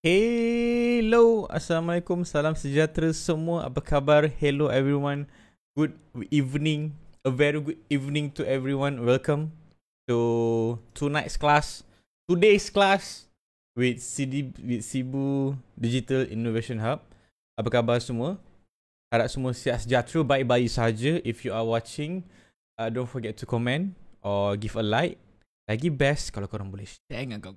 Hello, Assalamualaikum, salam sejahtera semua. Apa khabar? Hello everyone. Good evening. A very good evening to everyone. Welcome to tonight's class. Today's class with CD with Cebu Digital Innovation Hub. Apa khabar semua? Harap semua sihat sejahtera, baik-baik saja. If you are watching, uh, don't forget to comment or give a like. Lagi best kalau korang boleh share dengan kau.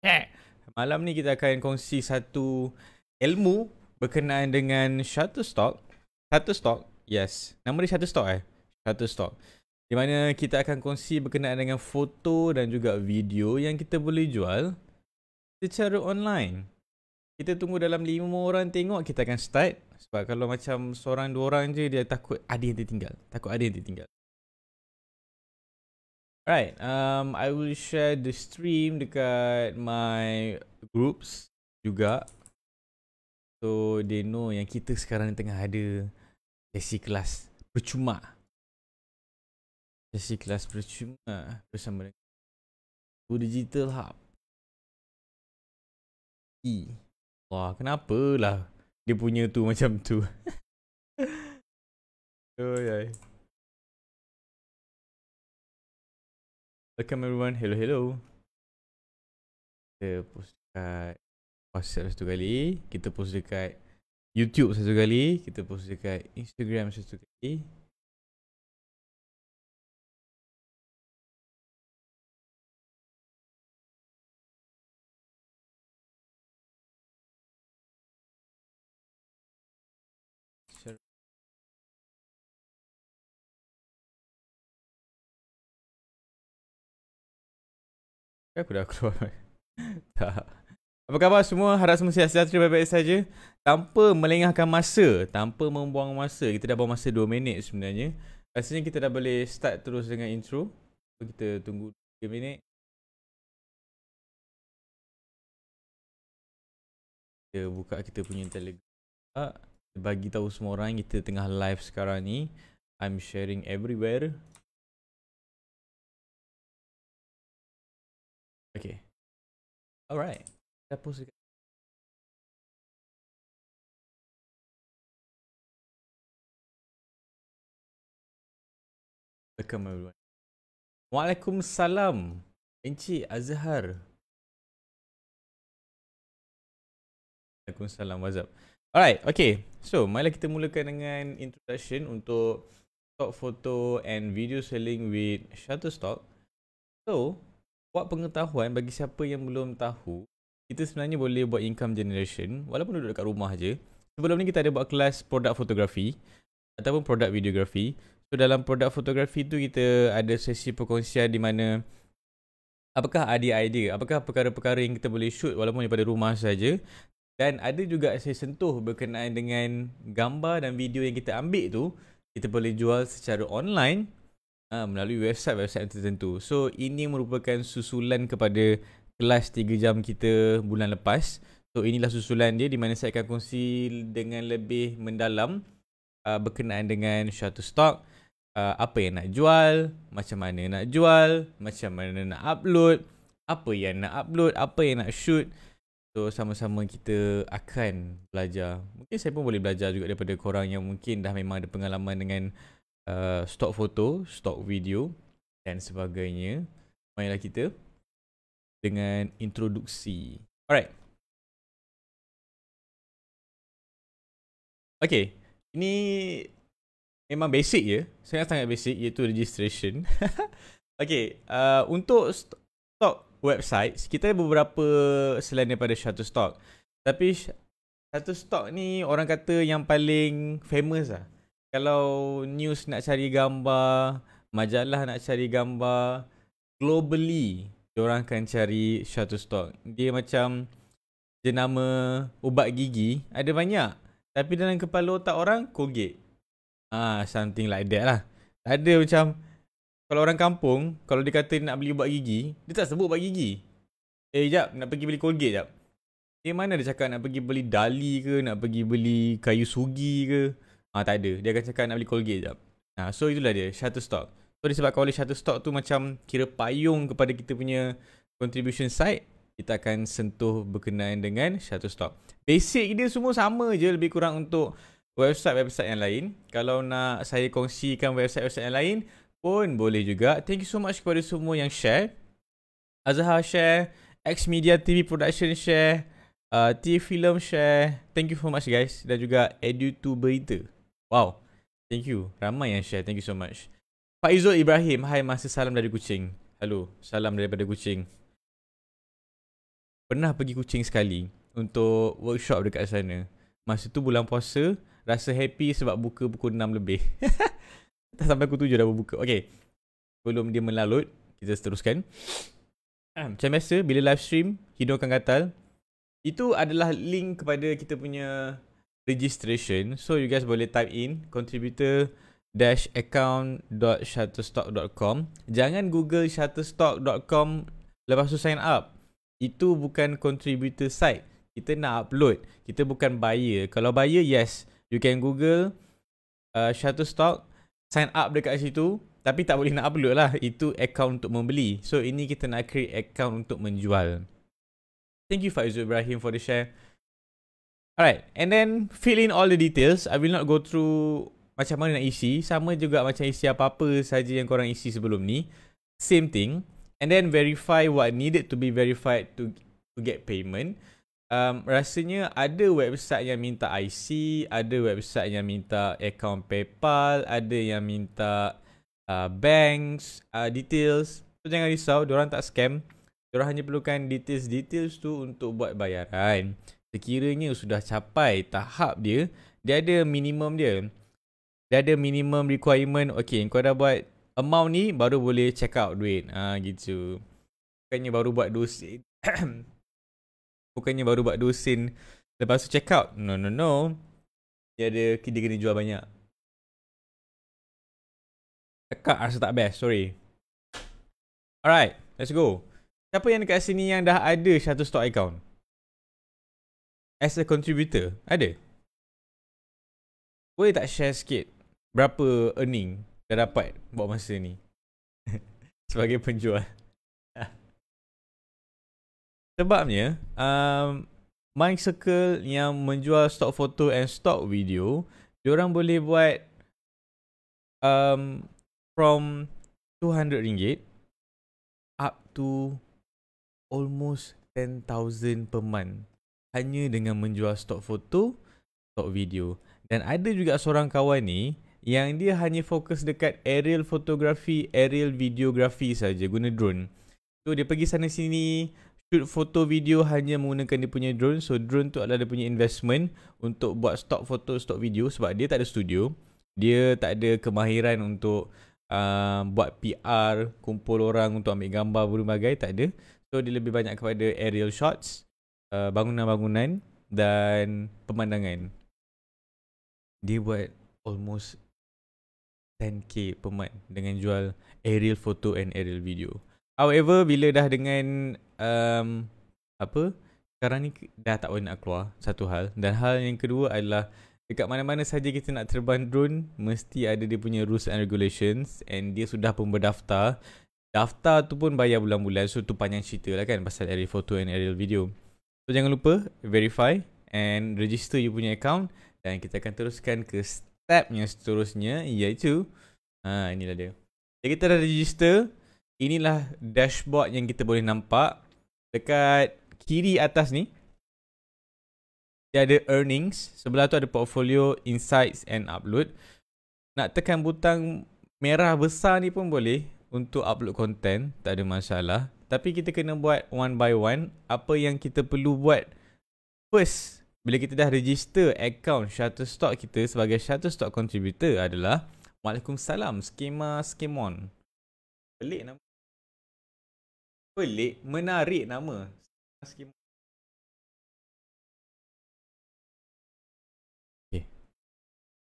kawan malam ni kita akan kongsi satu ilmu berkenaan dengan stock Shutterstock. stock yes. Nama dia stock eh? stock Di mana kita akan kongsi berkenaan dengan foto dan juga video yang kita boleh jual secara online. Kita tunggu dalam lima orang tengok, kita akan start. Sebab kalau macam seorang dua orang je, dia takut ada yang tertinggal. Takut ada yang tertinggal. Right. Um I will share the stream dekat my groups juga. So they know yang kita sekarang ni tengah ada sesi kelas percuma. Sesi kelas percuma bersama dengan Go Digital Hub. E. Wah, kenapa lah dia punya tu macam tu. oh, yeah. Welcome everyone, hello hello Kita post dekat WhatsApp satu kali Kita post dekat YouTube satu kali Kita post dekat Instagram satu kali Ya, aku dah keluar. tak. Apa khabar semua? Harap semua sihat-sihat terima baik saja. Tanpa melengahkan masa, tanpa membuang masa. Kita dah buang masa 2 minit sebenarnya. Rasanya kita dah boleh start terus dengan intro. Kita tunggu 3 minit. Kita buka kita punya telegram. Bagi tahu semua orang kita tengah live sekarang ni. I'm sharing everywhere. All right. That pussy. Welcome everyone. Waalaikumsalam. Enci Azhar. Waalaikumsalam. What's up? Alright, okay. So, marilah kita mulakan dengan introduction untuk stock photo and video selling with Shutterstock. So, buat pengetahuan bagi siapa yang belum tahu kita sebenarnya boleh buat income generation walaupun duduk dekat rumah je sebelum ni kita ada buat kelas produk fotografi ataupun produk videografi so dalam produk fotografi tu kita ada sesi perkongsian di mana apakah ada idea-idea apakah perkara-perkara yang kita boleh shoot walaupun daripada rumah saja dan ada juga saya sentuh berkenaan dengan gambar dan video yang kita ambil tu kita boleh jual secara online ha, melalui website-website tertentu. So ini merupakan susulan kepada kelas 3 jam kita bulan lepas. So inilah susulan dia di mana saya akan kongsi dengan lebih mendalam uh, berkenaan dengan suatu stok. Uh, apa yang nak jual, macam mana nak jual, macam mana nak upload, apa yang nak upload, apa yang nak shoot. So sama-sama kita akan belajar. Mungkin saya pun boleh belajar juga daripada korang yang mungkin dah memang ada pengalaman dengan uh, stock foto, stock video dan sebagainya. Mainlah kita dengan introduksi. Alright. Okay, ini memang basic ya. Sangat-sangat basic iaitu registration. okay, uh, untuk stock website, kita ada beberapa selain daripada Shutterstock. Tapi Shutterstock ni orang kata yang paling famous lah kalau news nak cari gambar, majalah nak cari gambar, globally orang akan cari Shutterstock. Dia macam jenama ubat gigi, ada banyak. Tapi dalam kepala otak orang, Colgate. Ah, something like that lah. Tak ada macam kalau orang kampung, kalau dia kata nak beli ubat gigi, dia tak sebut ubat gigi. Eh, jap, nak pergi beli Colgate jap. Dia eh, mana dia cakap nak pergi beli Dali ke, nak pergi beli kayu sugi ke. Ah tak ada. Dia akan cakap nak beli Colgate jap. Nah, so itulah dia Shutterstock. So disebabkan oleh Shutterstock tu macam kira payung kepada kita punya contribution side, kita akan sentuh berkenaan dengan Shutterstock. Basic dia semua sama je lebih kurang untuk website-website yang lain. Kalau nak saya kongsikan website-website yang lain pun boleh juga. Thank you so much kepada semua yang share. Azhar share, X Media TV Production share, uh, TV Film share. Thank you so much guys dan juga Edu EduTube Berita. Wow. Thank you. Ramai yang share. Thank you so much. Pak Izzul Ibrahim. Hai, masih salam dari kucing. Hello. Salam daripada kucing. Pernah pergi kucing sekali untuk workshop dekat sana. Masa tu bulan puasa. Rasa happy sebab buka pukul 6 lebih. Tak sampai pukul 7 dah berbuka. Okay. Belum dia melalut. Kita seteruskan. Ah, macam biasa, bila live stream, hidungkan gatal. Itu adalah link kepada kita punya registration. So you guys boleh type in contributor dash account dot dot shutterstock com. Jangan google shutterstock dot com lepas tu sign up. Itu bukan contributor site. Kita nak upload. Kita bukan buyer. Kalau buyer, yes. You can google uh, shutterstock, sign up dekat situ. Tapi tak boleh nak upload lah. Itu account untuk membeli. So ini kita nak create account untuk menjual. Thank you Faizul Ibrahim for the share. Alright, and then fill in all the details. I will not go through macam mana nak isi. Sama juga macam isi apa-apa saja yang korang isi sebelum ni. Same thing. And then verify what needed to be verified to to get payment. Um, rasanya ada website yang minta IC, ada website yang minta account PayPal, ada yang minta uh, banks, uh, details. So jangan risau, diorang tak scam. Diorang hanya perlukan details-details tu untuk buat bayaran sekiranya sudah capai tahap dia, dia ada minimum dia. Dia ada minimum requirement. Okay, kau dah buat amount ni baru boleh check out duit. Ah ha, gitu. Bukannya baru buat dosen. Bukannya baru buat dosen lepas tu check out. No, no, no. Dia ada, dia kena jual banyak. Cakap rasa tak best, sorry. Alright, let's go. Siapa yang dekat sini yang dah ada 100 stock account? as a contributor ada boleh tak share sikit berapa earning dah dapat buat masa ni sebagai penjual sebabnya um, my circle yang menjual stock photo and stock video diorang boleh buat um, from RM200 up to almost 10,000 per month hanya dengan menjual stok foto, stok video. Dan ada juga seorang kawan ni yang dia hanya fokus dekat aerial photography, aerial videography saja guna drone. So dia pergi sana sini shoot foto video hanya menggunakan dia punya drone. So drone tu adalah dia punya investment untuk buat stok foto, stok video sebab dia tak ada studio. Dia tak ada kemahiran untuk Uh, buat PR, kumpul orang untuk ambil gambar berbagai, tak ada. So, dia lebih banyak kepada aerial shots. Uh, bangunan-bangunan dan pemandangan. Dia buat almost 10k per month dengan jual aerial photo and aerial video. However, bila dah dengan um, apa? Sekarang ni dah tak boleh nak keluar satu hal. Dan hal yang kedua adalah dekat mana-mana saja kita nak terbang drone, mesti ada dia punya rules and regulations and dia sudah pun berdaftar. Daftar tu pun bayar bulan-bulan. So tu panjang cerita lah kan pasal aerial photo and aerial video. So jangan lupa verify and register you punya account dan kita akan teruskan ke step yang seterusnya iaitu ha inilah dia. Jadi kita dah register, inilah dashboard yang kita boleh nampak dekat kiri atas ni. Dia ada earnings, sebelah tu ada portfolio, insights and upload. Nak tekan butang merah besar ni pun boleh untuk upload content, tak ada masalah. Tapi kita kena buat one by one apa yang kita perlu buat. First, bila kita dah register account Shutterstock kita sebagai Shutterstock contributor adalah Waalaikumsalam skema skemon. Pelik nama. Pelik, menarik nama. Skema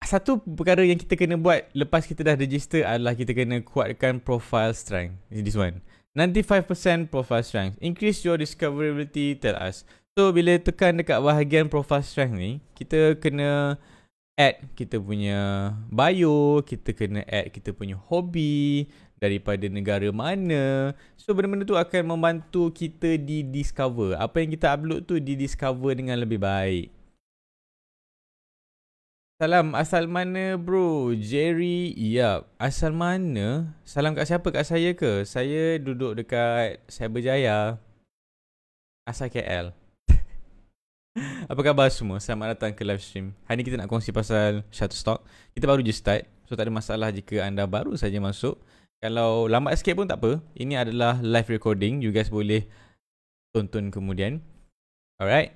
Satu perkara yang kita kena buat lepas kita dah register adalah kita kena kuatkan profile strength. This one. 95% profile strength. Increase your discoverability tell us. So bila tekan dekat bahagian profile strength ni, kita kena add kita punya bio, kita kena add kita punya hobi daripada negara mana. So benda-benda tu akan membantu kita di discover. Apa yang kita upload tu di discover dengan lebih baik. Salam asal mana bro? Jerry. Yap. Asal mana? Salam kat siapa? Kat saya ke? Saya duduk dekat Cyberjaya. Asal KL. Apa khabar semua? Selamat datang ke live stream. Hari ni kita nak kongsi pasal Shutterstock. Kita baru je start. So tak ada masalah jika anda baru saja masuk. Kalau lambat sikit pun tak apa. Ini adalah live recording. You guys boleh tonton kemudian. Alright.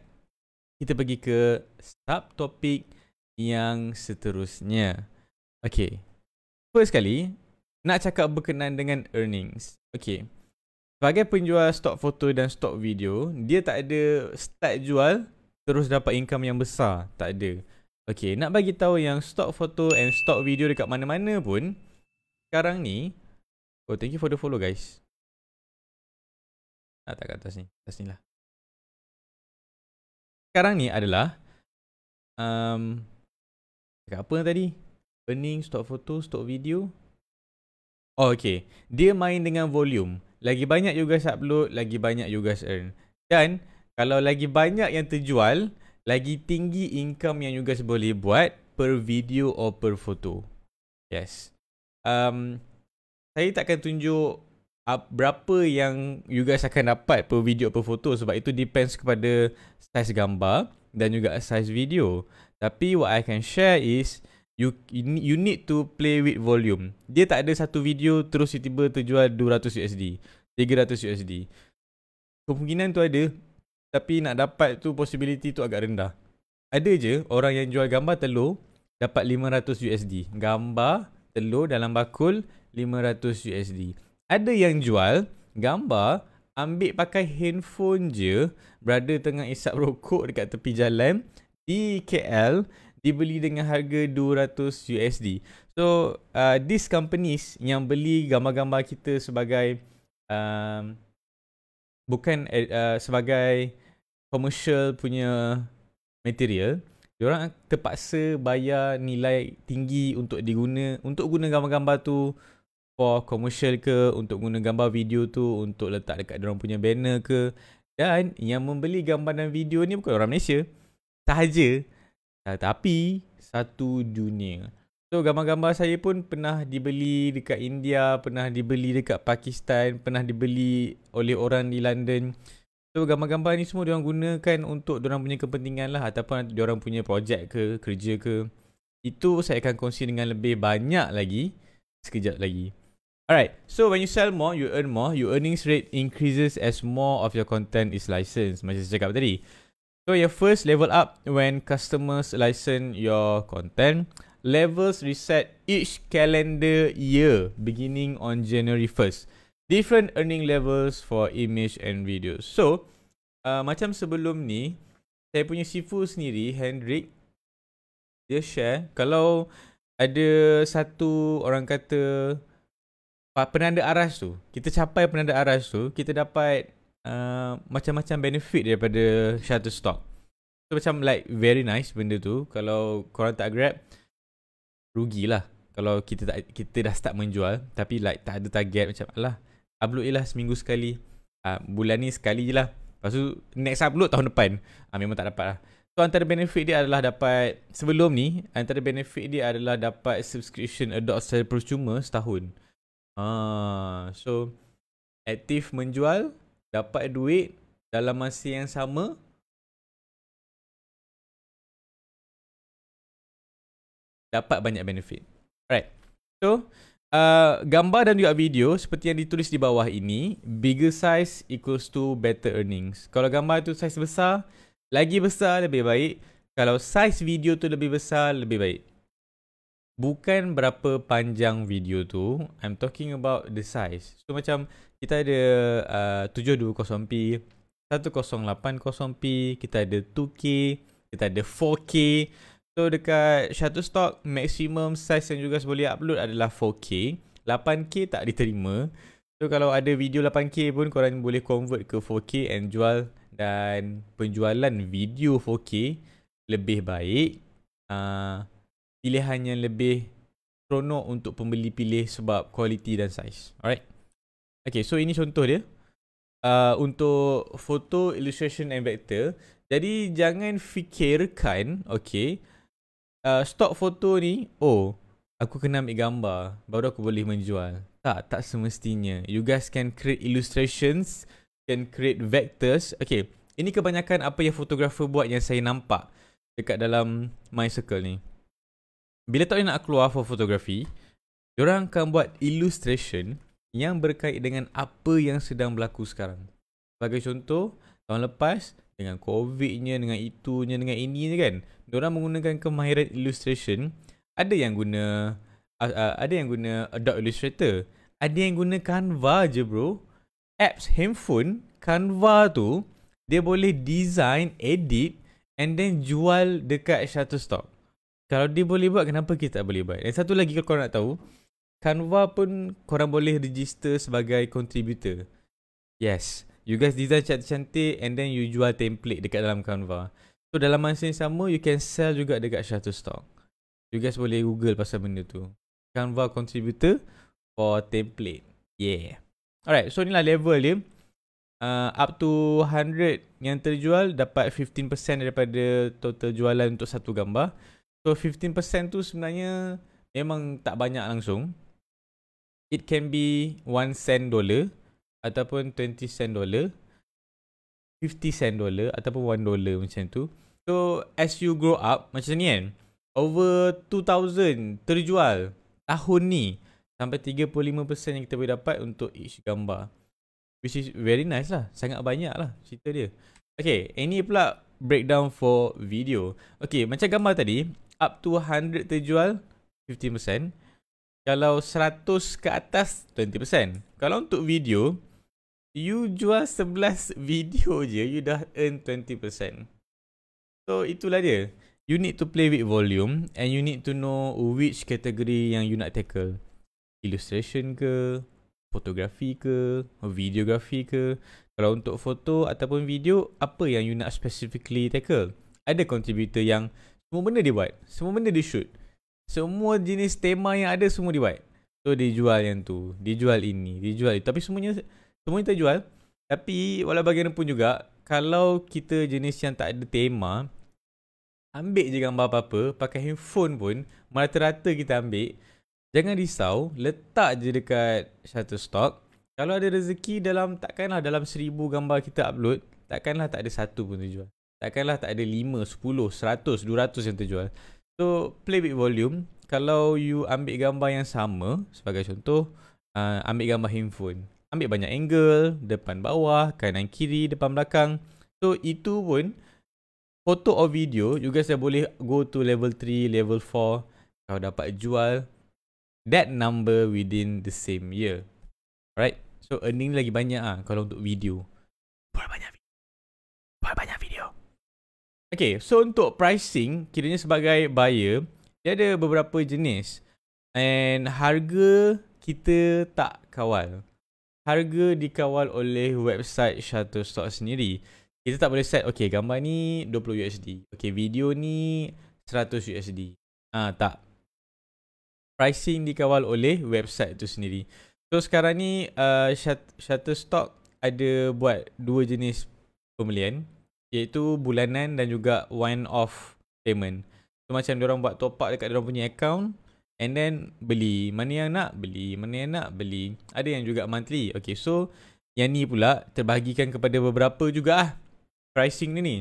Kita pergi ke subtopik topik yang seterusnya. Okay. First sekali, nak cakap berkenaan dengan earnings. Okay. Sebagai penjual stok foto dan stok video, dia tak ada start jual terus dapat income yang besar. Tak ada. Okay, nak bagi tahu yang stok foto and stok video dekat mana-mana pun, sekarang ni, oh thank you for the follow guys. Nak tak kat atas ni, atas ni lah. Sekarang ni adalah, um, Dekat apa tadi? Burning, stop photo, stop video. Oh, okay. Dia main dengan volume. Lagi banyak you guys upload, lagi banyak you guys earn. Dan, kalau lagi banyak yang terjual, lagi tinggi income yang you guys boleh buat per video or per photo. Yes. Um, saya tak akan tunjuk berapa yang you guys akan dapat per video per foto sebab itu depends kepada size gambar dan juga size video. Tapi what I can share is you you need to play with volume. Dia tak ada satu video terus tiba-tiba terjual 200 USD, 300 USD. Kemungkinan tu ada tapi nak dapat tu possibility tu agak rendah. Ada je orang yang jual gambar telur dapat 500 USD. Gambar telur dalam bakul 500 USD. Ada yang jual gambar ambil pakai handphone je, brother tengah isap rokok dekat tepi jalan, di e KL dibeli dengan harga 200 USD. So uh, these companies yang beli gambar-gambar kita sebagai um, bukan eh, uh, sebagai commercial punya material, orang terpaksa bayar nilai tinggi untuk diguna untuk guna gambar-gambar tu for commercial ke untuk guna gambar video tu untuk letak dekat diorang punya banner ke dan yang membeli gambar dan video ni bukan orang Malaysia sahaja ah, tapi satu dunia. So gambar-gambar saya pun pernah dibeli dekat India, pernah dibeli dekat Pakistan, pernah dibeli oleh orang di London. So gambar-gambar ni semua diorang gunakan untuk diorang punya kepentingan lah ataupun diorang punya projek ke, kerja ke. Itu saya akan kongsi dengan lebih banyak lagi sekejap lagi. Alright, so when you sell more, you earn more. Your earnings rate increases as more of your content is licensed. Macam saya cakap tadi. So your first level up when customers license your content. Levels reset each calendar year beginning on January 1st. Different earning levels for image and video. So, uh, macam sebelum ni, saya punya sifu sendiri, Hendrik, dia share kalau ada satu orang kata penanda aras tu, kita capai penanda aras tu, kita dapat Uh, macam-macam benefit daripada Shutterstock. So macam like very nice benda tu. Kalau korang tak grab, rugilah. Kalau kita tak kita dah start menjual tapi like tak ada target macam lah. upload je lah seminggu sekali. Uh, bulan ni sekali je lah. Lepas tu next upload tahun depan. Uh, memang tak dapat lah. So antara benefit dia adalah dapat sebelum ni antara benefit dia adalah dapat subscription adult secara percuma setahun. Ah, uh, so aktif menjual dapat duit dalam masa yang sama dapat banyak benefit. Alright. So, uh, gambar dan juga video seperti yang ditulis di bawah ini, bigger size equals to better earnings. Kalau gambar tu size besar, lagi besar lebih baik. Kalau size video tu lebih besar, lebih baik. Bukan berapa panjang video tu, I'm talking about the size. So macam kita ada uh, 720p 1080p kita ada 2k kita ada 4k so dekat Shutterstock maximum size yang juga boleh upload adalah 4k 8k tak diterima so kalau ada video 8k pun korang boleh convert ke 4k and jual dan penjualan video 4k lebih baik uh, pilihan yang lebih seronok untuk pembeli pilih sebab kualiti dan size alright Okay, so ini contoh dia. Uh, untuk foto illustration and vector. Jadi, jangan fikirkan, okay. Uh, stock foto ni, oh, aku kena ambil gambar. Baru aku boleh menjual. Tak, tak semestinya. You guys can create illustrations, can create vectors. Okay, ini kebanyakan apa yang fotografer buat yang saya nampak dekat dalam my circle ni. Bila tak nak keluar for photography, diorang akan buat illustration yang berkait dengan apa yang sedang berlaku sekarang. Sebagai contoh, tahun lepas dengan COVID-nya, dengan itunya, dengan ininya kan. Diorang menggunakan kemahiran illustration. Ada yang guna uh, ada yang guna Adobe Illustrator. Ada yang guna Canva je bro. Apps handphone Canva tu dia boleh design, edit and then jual dekat Shutterstock. Kalau dia boleh buat, kenapa kita tak boleh buat? Dan satu lagi kalau korang nak tahu, Canva pun korang boleh register sebagai contributor. Yes. You guys design cantik-cantik and then you jual template dekat dalam Canva. So dalam masa yang sama, you can sell juga dekat Shutterstock. You guys boleh google pasal benda tu. Canva contributor for template. Yeah. Alright, so inilah level dia. Uh, up to 100 yang terjual dapat 15% daripada total jualan untuk satu gambar. So 15% tu sebenarnya memang tak banyak langsung it can be 1 sen dollar ataupun 20 sen dollar 50 sen dollar ataupun 1 dollar macam tu so as you grow up macam ni kan over 2000 terjual tahun ni sampai 35% yang kita boleh dapat untuk each gambar which is very nice lah sangat banyak lah cerita dia okay ini pula breakdown for video okay macam gambar tadi up to 100 terjual 50% kalau 100 ke atas 20%. Kalau untuk video you jual 11 video je you dah earn 20%. So itulah dia. You need to play with volume and you need to know which category yang you nak tackle. Illustration ke, fotografi ke, videografi ke. Kalau untuk foto ataupun video, apa yang you nak specifically tackle? Ada contributor yang semua benda dia buat. Semua benda dia shoot. Semua jenis tema yang ada semua dibuat. So dia jual yang tu, dia jual ini, dia jual itu. Tapi semuanya semuanya terjual. Tapi walau bagaimanapun juga, kalau kita jenis yang tak ada tema, ambil je gambar apa-apa, pakai handphone pun, merata-rata kita ambil. Jangan risau, letak je dekat Shutterstock. Kalau ada rezeki dalam takkanlah dalam seribu gambar kita upload, takkanlah tak ada satu pun terjual. Takkanlah tak ada lima, sepuluh, seratus, dua ratus yang terjual. So play with volume Kalau you ambil gambar yang sama Sebagai contoh uh, Ambil gambar handphone Ambil banyak angle Depan bawah Kanan kiri Depan belakang So itu pun Foto or video You guys dah boleh go to level 3 Level 4 Kalau dapat jual That number within the same year Alright So earning lagi banyak ah Kalau untuk video boleh banyak video Okay, so untuk pricing, kiranya sebagai buyer, dia ada beberapa jenis. And harga kita tak kawal. Harga dikawal oleh website Shutterstock sendiri. Kita tak boleh set, okay, gambar ni 20 USD. Okay, video ni 100 USD. Ah ha, tak. Pricing dikawal oleh website tu sendiri. So sekarang ni uh, Shutterstock ada buat dua jenis pembelian iaitu bulanan dan juga one off payment. So macam dia orang buat top up dekat dia orang punya account and then beli mana yang nak beli, mana yang nak beli. Ada yang juga monthly. Okay so yang ni pula terbahagikan kepada beberapa juga ah pricing ni ni.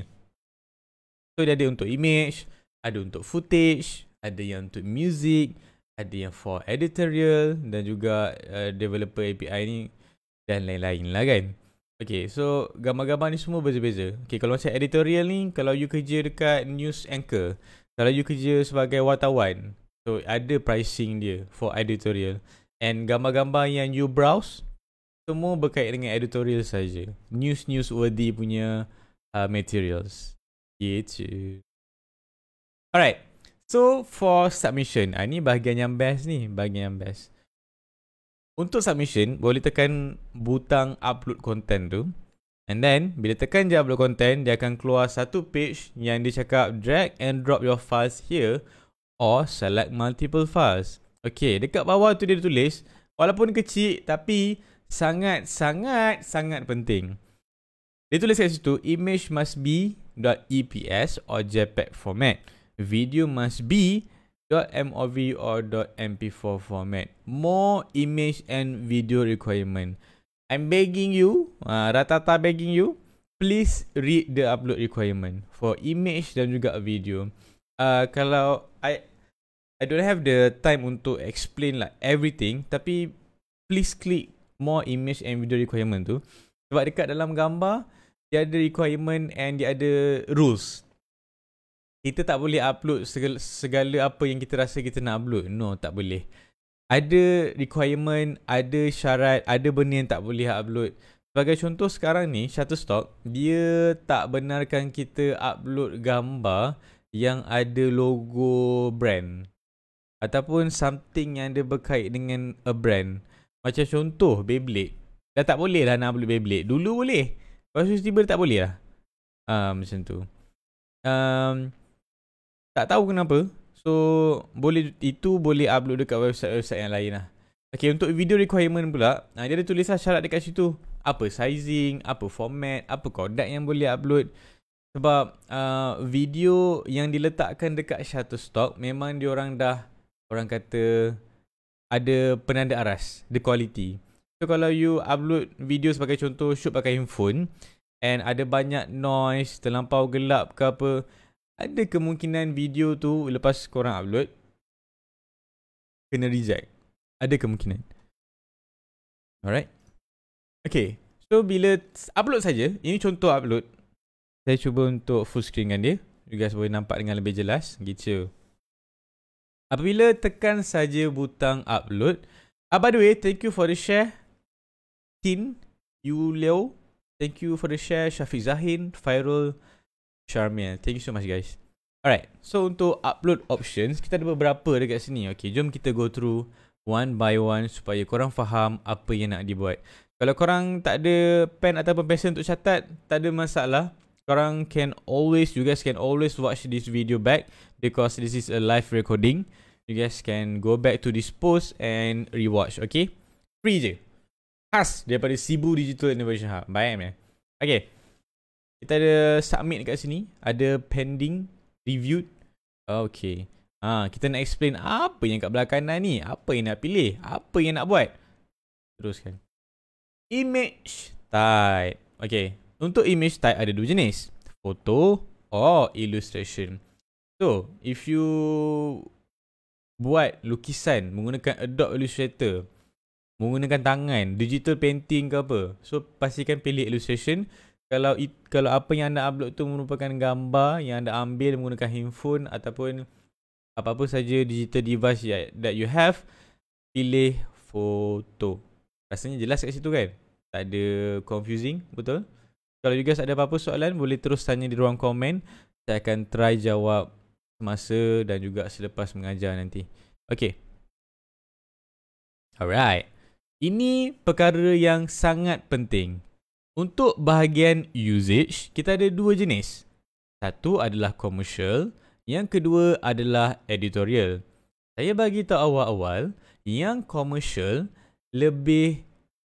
So dia ada untuk image, ada untuk footage, ada yang untuk music, ada yang for editorial dan juga uh, developer API ni dan lain-lain lah kan. Okay, so gambar-gambar ni semua berbeza-beza. Okay, kalau macam editorial ni, kalau you kerja dekat news anchor, kalau you kerja sebagai wartawan, so ada pricing dia for editorial. And gambar-gambar yang you browse, semua berkait dengan editorial saja. News-news worthy punya uh, materials. Gitu. Alright, so for submission, ah, ni bahagian yang best ni, bahagian yang best. Untuk submission, boleh tekan butang upload content tu. And then, bila tekan je upload content, dia akan keluar satu page yang dia cakap drag and drop your files here or select multiple files. Okay, dekat bawah tu dia tulis, walaupun kecil tapi sangat-sangat-sangat penting. Dia tulis kat situ, image must be .eps or JPEG format. Video must be .mov or .mp4 format. More image and video requirement. I'm begging you, uh, Ratata begging you, please read the upload requirement for image dan juga video. Uh, kalau I I don't have the time untuk explain lah like, everything, tapi please click more image and video requirement tu. Sebab dekat dalam gambar, dia ada requirement and dia ada rules kita tak boleh upload segala, segala apa yang kita rasa kita nak upload. No, tak boleh. Ada requirement, ada syarat, ada benda yang tak boleh upload. Sebagai contoh sekarang ni, Shutterstock, dia tak benarkan kita upload gambar yang ada logo brand. Ataupun something yang ada berkait dengan a brand. Macam contoh, Beyblade. Dah tak boleh lah nak upload Beyblade. Dulu boleh. Lepas tu tiba tak boleh lah. Uh, macam tu. Um, tak tahu kenapa. So, boleh itu boleh upload dekat website-website yang lain lah. Okay, untuk video requirement pula, nah, dia ada tulis syarat dekat situ. Apa sizing, apa format, apa kodak yang boleh upload. Sebab uh, video yang diletakkan dekat Shutterstock memang diorang dah orang kata ada penanda aras, the quality. So kalau you upload video sebagai contoh shoot pakai handphone and ada banyak noise, terlampau gelap ke apa, ada kemungkinan video tu lepas korang upload kena reject. Ada kemungkinan. Alright. Okay. So bila upload saja, ini contoh upload. Saya cuba untuk full screen kan dia. You guys boleh nampak dengan lebih jelas. Gitu. Apabila tekan saja butang upload. Ah, by the way, thank you for the share. Tin, you Leo. Thank you for the share. Syafiq Zahin, Fairul. Charmel. Thank you so much guys. Alright, so untuk upload options, kita ada beberapa dekat sini. Okay, jom kita go through one by one supaya korang faham apa yang nak dibuat. Kalau korang tak ada pen ataupun pencil untuk catat, tak ada masalah. Korang can always, you guys can always watch this video back because this is a live recording. You guys can go back to this post and rewatch, okay? Free je. Khas daripada Sibu Digital Innovation Hub. Baik, man. Okay. Kita ada submit kat sini. Ada pending. Reviewed. Ah, okay. Ha, kita nak explain apa yang kat belakang ni. Apa yang nak pilih. Apa yang nak buat. Teruskan. Image type. Okay. Untuk image type ada dua jenis. Foto. or illustration. So, if you buat lukisan menggunakan Adobe Illustrator menggunakan tangan digital painting ke apa so pastikan pilih illustration kalau it, kalau apa yang anda upload tu merupakan gambar yang anda ambil menggunakan handphone ataupun apa-apa saja digital device that, ya, that you have pilih foto. Rasanya jelas kat situ kan? Tak ada confusing, betul? Kalau you guys ada apa-apa soalan boleh terus tanya di ruang komen. Saya akan try jawab semasa dan juga selepas mengajar nanti. Okay. Alright. Ini perkara yang sangat penting. Untuk bahagian usage, kita ada dua jenis. Satu adalah commercial, yang kedua adalah editorial. Saya bagi tahu awal-awal, yang commercial lebih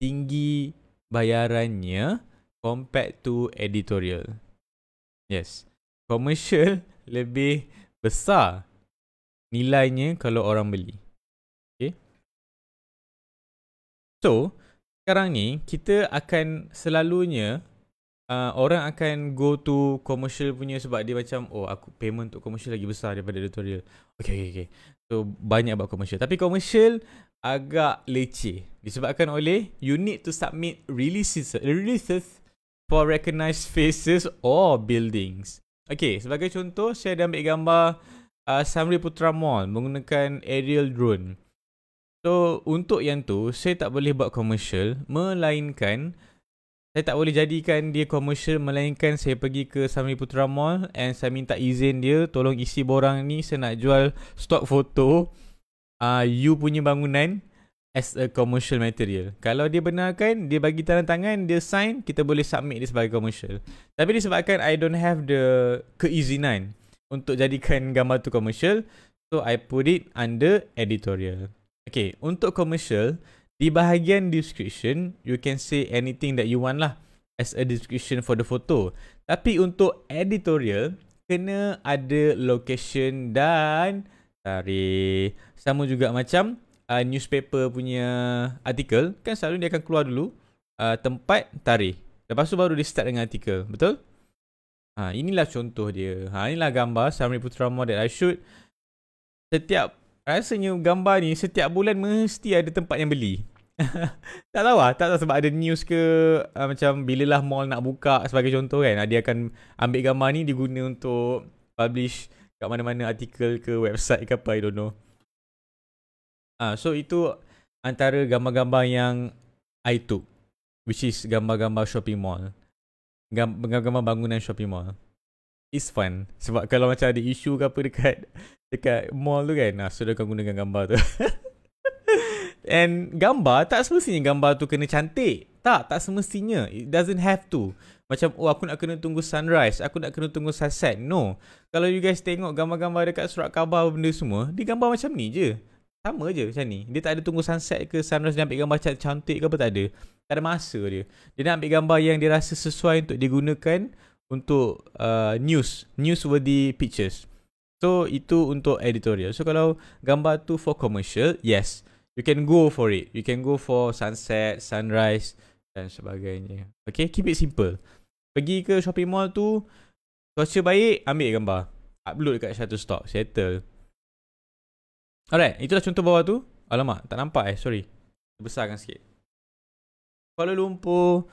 tinggi bayarannya compared to editorial. Yes, commercial lebih besar nilainya kalau orang beli. Okay. So, sekarang ni kita akan selalunya uh, orang akan go to commercial punya sebab dia macam oh aku payment untuk commercial lagi besar daripada tutorial Okay okay okay. So banyak buat commercial. Tapi commercial agak leceh disebabkan oleh you need to submit releases releases for recognized faces or buildings. Okay sebagai contoh saya ada ambil gambar uh, Samri Putra Mall menggunakan aerial drone. So untuk yang tu saya tak boleh buat commercial melainkan saya tak boleh jadikan dia commercial melainkan saya pergi ke Sami Putra Mall and saya minta izin dia tolong isi borang ni saya nak jual stock foto uh, you punya bangunan as a commercial material. Kalau dia benarkan, dia bagi tanda tangan, dia sign, kita boleh submit dia sebagai commercial. Tapi disebabkan I don't have the keizinan untuk jadikan gambar tu commercial, so I put it under editorial. Okay, untuk commercial, di bahagian description, you can say anything that you want lah as a description for the photo. Tapi untuk editorial, kena ada location dan tarikh. Sama juga macam uh, newspaper punya artikel, kan selalu dia akan keluar dulu uh, tempat tarikh. Lepas tu baru dia start dengan artikel, betul? Ha, inilah contoh dia. Ha, inilah gambar summary putra that I shoot. Setiap Rasanya gambar ni setiap bulan mesti ada tempat yang beli. tak tahu lah. Tak tahu sebab ada news ke uh, macam lah mall nak buka sebagai contoh kan. Ah, dia akan ambil gambar ni diguna untuk publish kat mana-mana artikel ke website ke apa. I don't know. Uh, so itu antara gambar-gambar yang I took. Which is gambar-gambar shopping mall. Gambar-gambar bangunan shopping mall it's fun sebab kalau macam ada isu ke apa dekat dekat mall tu kan nah sudah kau gunakan gambar tu and gambar tak semestinya gambar tu kena cantik tak tak semestinya it doesn't have to macam oh aku nak kena tunggu sunrise aku nak kena tunggu sunset no kalau you guys tengok gambar-gambar dekat surat khabar benda semua dia gambar macam ni je sama je macam ni dia tak ada tunggu sunset ke sunrise dia ambil gambar cantik ke apa tak ada tak ada masa dia dia nak ambil gambar yang dia rasa sesuai untuk digunakan untuk uh, news, worthy pictures. So itu untuk editorial. So kalau gambar tu for commercial, yes, you can go for it. You can go for sunset, sunrise dan sebagainya. Okay, keep it simple. Pergi ke shopping mall tu, cuaca baik, ambil gambar. Upload dekat satu stock, settle. Alright, itulah contoh bawah tu. Alamak, tak nampak eh, sorry. Besarkan sikit. Kuala Lumpur,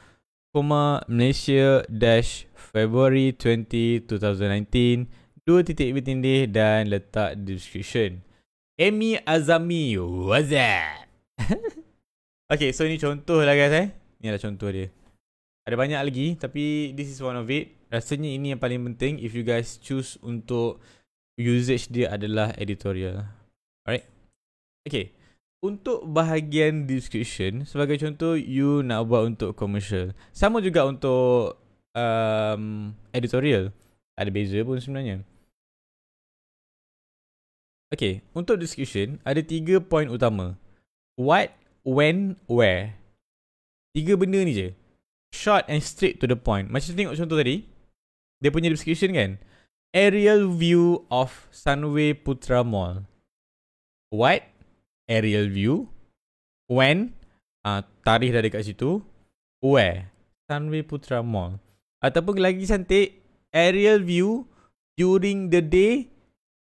koma Malaysia dash February 20, 2019. Dua titik bertindih dan letak di description. Amy Azami, what's that? okay, so ni contoh lah guys eh. Ni adalah contoh dia. Ada banyak lagi tapi this is one of it. Rasanya ini yang paling penting if you guys choose untuk usage dia adalah editorial. Alright. Okay untuk bahagian description sebagai contoh you nak buat untuk commercial sama juga untuk um, editorial ada beza pun sebenarnya Okay, untuk description, ada tiga point utama. What, when, where. Tiga benda ni je. Short and straight to the point. Macam tengok contoh tadi. Dia punya description kan. Aerial view of Sunway Putra Mall. What, aerial view when uh, tarikh dari kat situ where Sunway Putra Mall ataupun lagi cantik aerial view during the day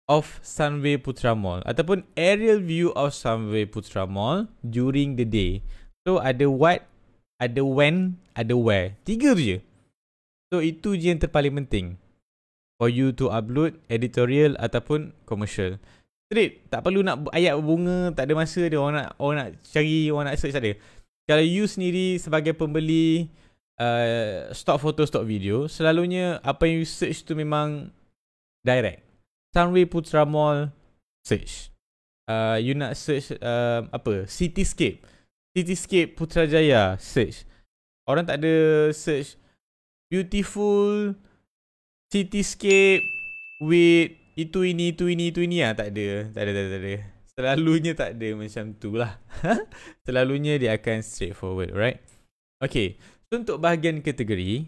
of Sunway Putra Mall ataupun aerial view of Sunway Putra Mall during the day so ada what ada when ada where tiga tu je so itu je yang terpaling penting for you to upload editorial ataupun commercial Straight. Tak perlu nak ayat bunga, tak ada masa dia orang nak orang nak cari, orang nak search ada. Kalau you sendiri sebagai pembeli uh, stock photo, stock video, selalunya apa yang you search tu memang direct. Sunway Putra Mall search. Uh, you nak search uh, apa? Cityscape. Cityscape Putrajaya search. Orang tak ada search beautiful cityscape with itu ini itu ini itu ini ah tak ada. Tak ada tak ada. Tak ada. Selalunya tak ada macam tu lah. Selalunya dia akan straightforward, right? Okay. So, untuk bahagian kategori,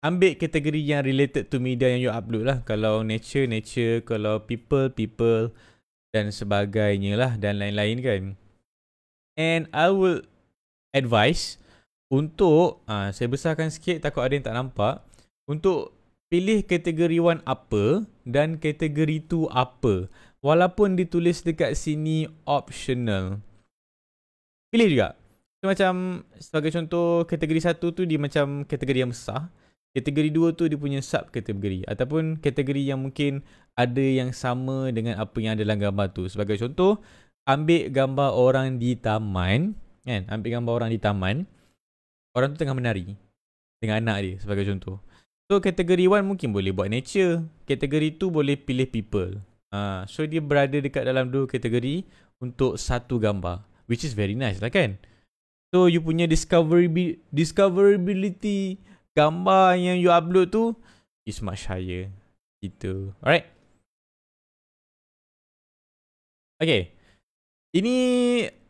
ambil kategori yang related to media yang you upload lah. Kalau nature, nature. Kalau people, people. Dan sebagainya lah. Dan lain-lain kan. And I will advise untuk, uh, saya besarkan sikit takut ada yang tak nampak. Untuk pilih kategori 1 apa dan kategori 2 apa walaupun ditulis dekat sini optional pilih juga so, macam sebagai contoh kategori 1 tu dia macam kategori yang besar kategori 2 tu dia punya sub kategori ataupun kategori yang mungkin ada yang sama dengan apa yang ada dalam gambar tu sebagai contoh ambil gambar orang di taman kan ambil gambar orang di taman orang tu tengah menari dengan anak dia sebagai contoh So kategori 1 mungkin boleh buat nature. Kategori 2 boleh pilih people. Uh, so dia berada dekat dalam dua kategori untuk satu gambar. Which is very nice lah kan. So you punya discoverability gambar yang you upload tu is much higher. Gitu. Alright. Okay. Ini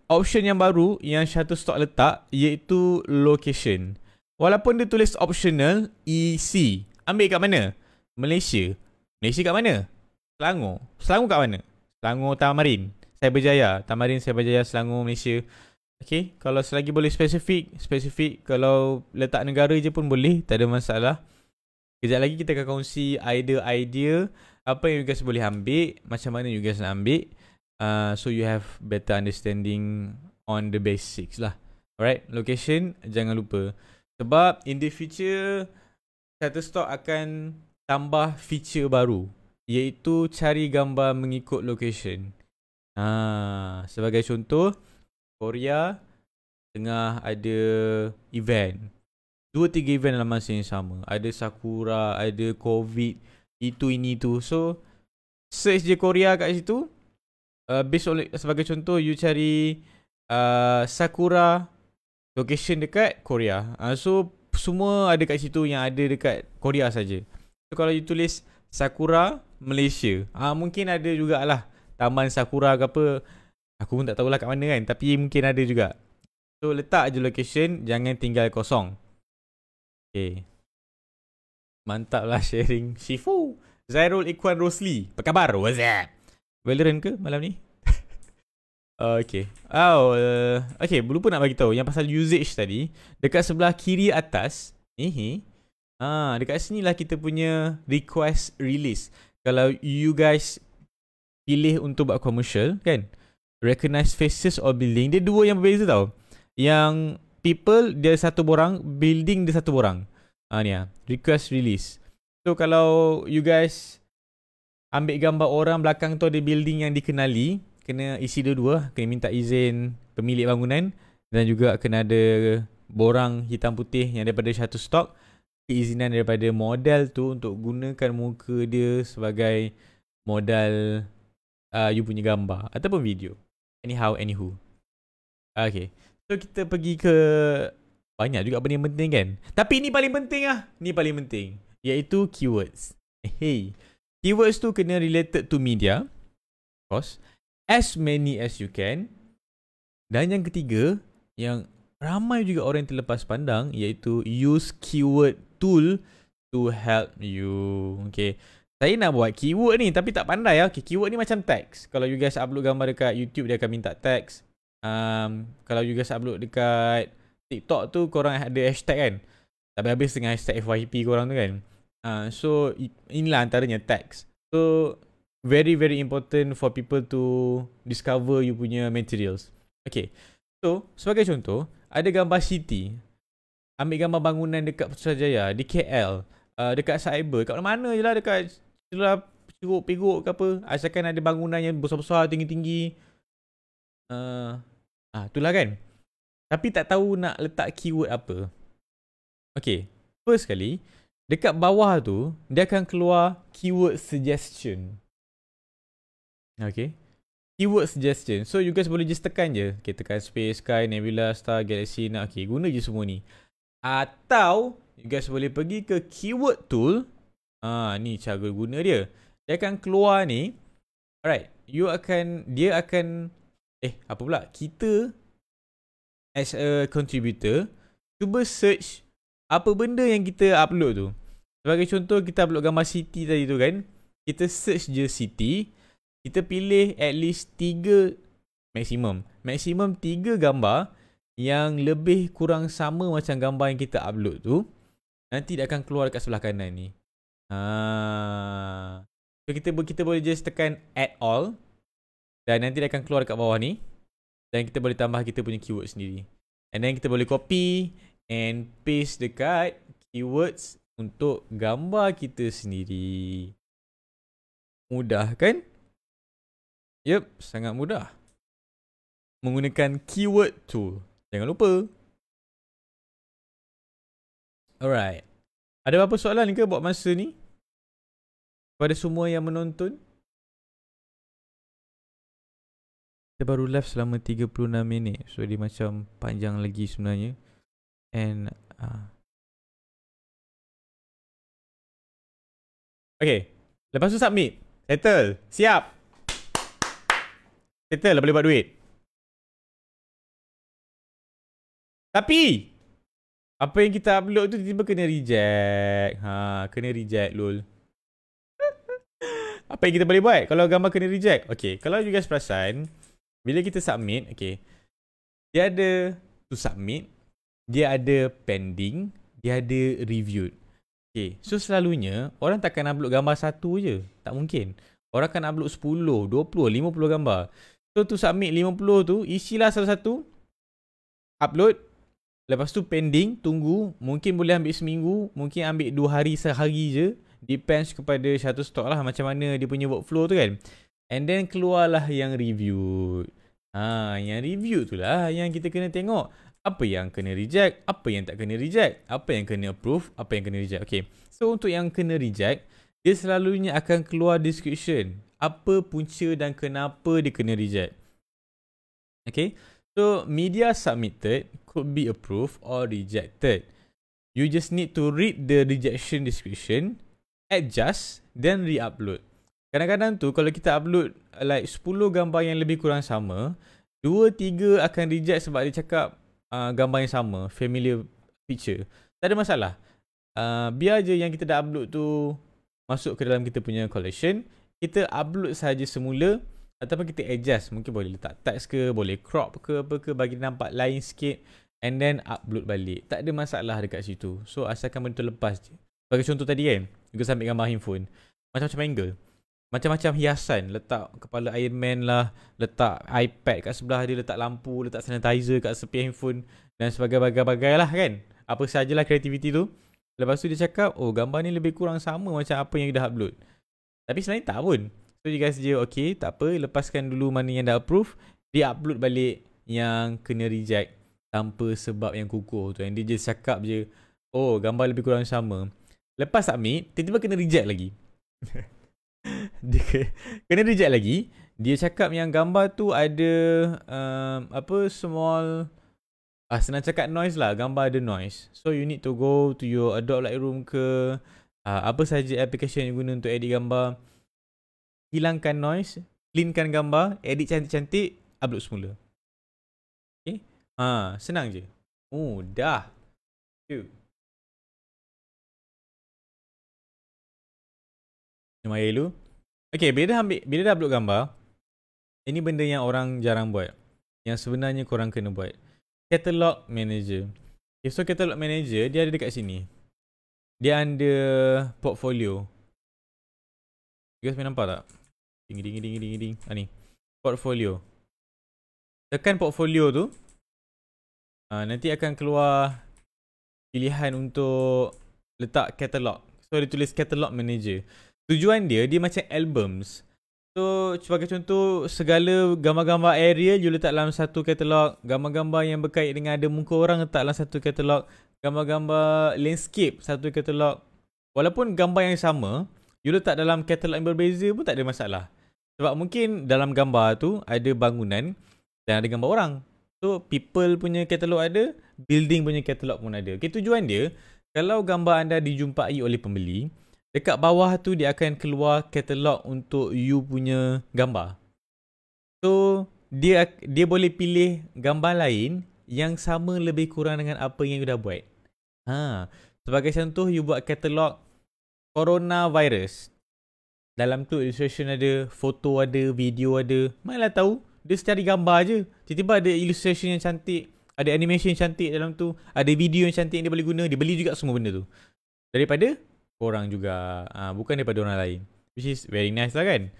option yang baru yang Shutterstock letak iaitu location. Location. Walaupun dia tulis optional EC. Ambil kat mana? Malaysia. Malaysia kat mana? Selangor. Selangor kat mana? Selangor Tamarin. Cyberjaya. Tamarin, berjaya Selangor, Malaysia. Okay. Kalau selagi boleh spesifik. Spesifik. Kalau letak negara je pun boleh. Tak ada masalah. Kejap lagi kita akan kongsi idea-idea. Apa yang you guys boleh ambil. Macam mana you guys nak ambil. Uh, so you have better understanding on the basics lah. Alright. Location. Jangan lupa. Sebab in the future Shutterstock akan tambah feature baru iaitu cari gambar mengikut location. Ha, sebagai contoh Korea tengah ada event. Dua tiga event dalam masa yang sama. Ada Sakura, ada COVID, itu ini tu. So search je Korea kat situ. Uh, based on, sebagai contoh you cari uh, Sakura location dekat Korea. Uh, so semua ada kat situ yang ada dekat Korea saja. So, kalau you tulis Sakura Malaysia, uh, mungkin ada jugalah Taman Sakura ke apa. Aku pun tak tahu lah kat mana kan, tapi mungkin ada juga. So letak je location, jangan tinggal kosong. Okay. Mantaplah sharing Shifu. Zairul Ikhwan Rosli. Apa khabar? What's up? Valorant ke malam ni? Okay. Oh, uh, okay. Belum pun nak bagi tahu yang pasal usage tadi. Dekat sebelah kiri atas. Eh, eh. Ah, dekat sini lah kita punya request release. Kalau you guys pilih untuk buat commercial, kan? Recognize faces or building. Dia dua yang berbeza tau. Yang people dia satu borang, building dia satu borang. Ah, ni lah. Request release. So, kalau you guys ambil gambar orang belakang tu ada building yang dikenali, kena isi dua-dua lah. kena minta izin pemilik bangunan dan juga kena ada borang hitam putih yang daripada satu stok keizinan daripada model tu untuk gunakan muka dia sebagai modal uh, you punya gambar ataupun video anyhow anywho okay so kita pergi ke banyak juga benda yang penting kan tapi ini paling penting ah ni paling penting iaitu keywords eh, hey keywords tu kena related to media of course as many as you can. Dan yang ketiga, yang ramai juga orang yang terlepas pandang iaitu use keyword tool to help you. Okay. Saya nak buat keyword ni tapi tak pandai ya. Okay, keyword ni macam teks. Kalau you guys upload gambar dekat YouTube dia akan minta teks. Um, kalau you guys upload dekat TikTok tu korang ada hashtag kan. Tapi habis dengan hashtag FYP korang tu kan. Uh, so inilah antaranya teks. So very very important for people to discover you punya materials. Okay. So, sebagai contoh, ada gambar city. Ambil gambar bangunan dekat Putrajaya, di KL, uh, ah, dekat cyber, kat mana-mana je lah, dekat celah ciruk-piruk ke apa. Asalkan ada bangunan yang besar-besar, tinggi-tinggi. Uh, ah, itulah ah, kan. Tapi tak tahu nak letak keyword apa. Okay, first sekali, dekat bawah tu, dia akan keluar keyword suggestion. Okay. Keyword suggestion. So you guys boleh just tekan je. Okay tekan space, sky, nebula, star, galaxy. Nak. Okay guna je semua ni. Atau you guys boleh pergi ke keyword tool. Ah ha, ni cara guna dia. Dia akan keluar ni. Alright. You akan, dia akan. Eh apa pula. Kita as a contributor. Cuba search apa benda yang kita upload tu. Sebagai contoh kita upload gambar city tadi tu kan. Kita search je city kita pilih at least tiga maksimum. Maksimum tiga gambar yang lebih kurang sama macam gambar yang kita upload tu. Nanti dia akan keluar dekat sebelah kanan ni. Ha. So kita kita boleh just tekan add all dan nanti dia akan keluar dekat bawah ni dan kita boleh tambah kita punya keyword sendiri. And then kita boleh copy and paste dekat keywords untuk gambar kita sendiri. Mudah kan? Yep, sangat mudah. Menggunakan keyword tool. Jangan lupa. Alright. Ada apa soalan ni ke buat masa ni? Pada semua yang menonton. Kita baru live selama 36 minit. So dia macam panjang lagi sebenarnya. And uh. Okay. Lepas tu submit. Settle. Siap. Settle lah boleh buat duit. Tapi apa yang kita upload tu tiba-tiba kena reject. Ha, kena reject lol. apa yang kita boleh buat kalau gambar kena reject? Okay, kalau you guys perasan, bila kita submit, okay, dia ada to submit, dia ada pending, dia ada reviewed. Okay, so selalunya orang takkan upload gambar satu je. Tak mungkin. Orang akan upload 10, 20, 50 gambar. So tu submit 50 tu Isilah satu-satu Upload Lepas tu pending Tunggu Mungkin boleh ambil seminggu Mungkin ambil dua hari sehari je Depends kepada satu stock lah Macam mana dia punya workflow tu kan And then keluarlah yang review ha, Yang review tu lah Yang kita kena tengok Apa yang kena reject Apa yang tak kena reject Apa yang kena approve Apa yang kena reject Okay So untuk yang kena reject dia selalunya akan keluar description apa punca dan kenapa dia kena reject. Okay, so media submitted could be approved or rejected. You just need to read the rejection description, adjust, then re-upload. Kadang-kadang tu kalau kita upload like 10 gambar yang lebih kurang sama, 2-3 akan reject sebab dia cakap uh, gambar yang sama, familiar picture. Tak ada masalah. Uh, biar je yang kita dah upload tu masuk ke dalam kita punya collection kita upload saja semula ataupun kita adjust mungkin boleh letak text ke boleh crop ke apa ke bagi nampak lain sikit and then upload balik tak ada masalah dekat situ so asalkan benda tu lepas je bagi contoh tadi kan juga sambil gambar handphone macam-macam angle macam-macam hiasan letak kepala Iron Man lah letak iPad kat sebelah dia letak lampu letak sanitizer kat sepi handphone dan sebagainya-bagainya lah kan apa sajalah kreativiti tu Lepas tu dia cakap, oh gambar ni lebih kurang sama macam apa yang you dah upload. Tapi sebenarnya tak pun. So you guys je, okay tak apa, lepaskan dulu mana yang dah approve. Dia upload balik yang kena reject tanpa sebab yang kukuh tu. And dia just cakap je, oh gambar lebih kurang sama. Lepas submit, tiba-tiba kena reject lagi. dia kena reject lagi. Dia cakap yang gambar tu ada um, apa small Ah, senang cakap noise lah. Gambar ada noise. So, you need to go to your Adobe Lightroom ke ah, apa saja application yang guna untuk edit gambar. Hilangkan noise. Cleankan gambar. Edit cantik-cantik. Upload semula. Okay. ah, senang je. Oh, dah. Cute. Cuma elu. Okay, bila dah ambil, bila dah upload gambar, ini benda yang orang jarang buat. Yang sebenarnya korang kena buat catalog manager. Okay, so catalog manager dia ada dekat sini. Dia under portfolio. You guys boleh nampak tak? Ding ding ding ding ding. Ah ni. Portfolio. Tekan portfolio tu. Ah nanti akan keluar pilihan untuk letak catalog. So dia tulis catalog manager. Tujuan dia dia macam albums. So sebagai contoh segala gambar-gambar area you letak dalam satu katalog, gambar-gambar yang berkait dengan ada muka orang letak dalam satu katalog, gambar-gambar landscape satu katalog. Walaupun gambar yang sama, you letak dalam katalog yang berbeza pun tak ada masalah. Sebab mungkin dalam gambar tu ada bangunan dan ada gambar orang. So people punya katalog ada, building punya katalog pun ada. Okay, tujuan dia kalau gambar anda dijumpai oleh pembeli, Dekat bawah tu dia akan keluar katalog untuk you punya gambar. So dia dia boleh pilih gambar lain yang sama lebih kurang dengan apa yang you dah buat. Ha, sebagai contoh you buat katalog coronavirus. Dalam tu illustration ada, foto ada, video ada. Mana tahu, dia secara gambar aje. Tiba-tiba ada illustration yang cantik, ada animation yang cantik dalam tu, ada video yang cantik yang dia boleh guna, dia beli juga semua benda tu. Daripada korang juga uh, bukan daripada orang lain which is very nice lah kan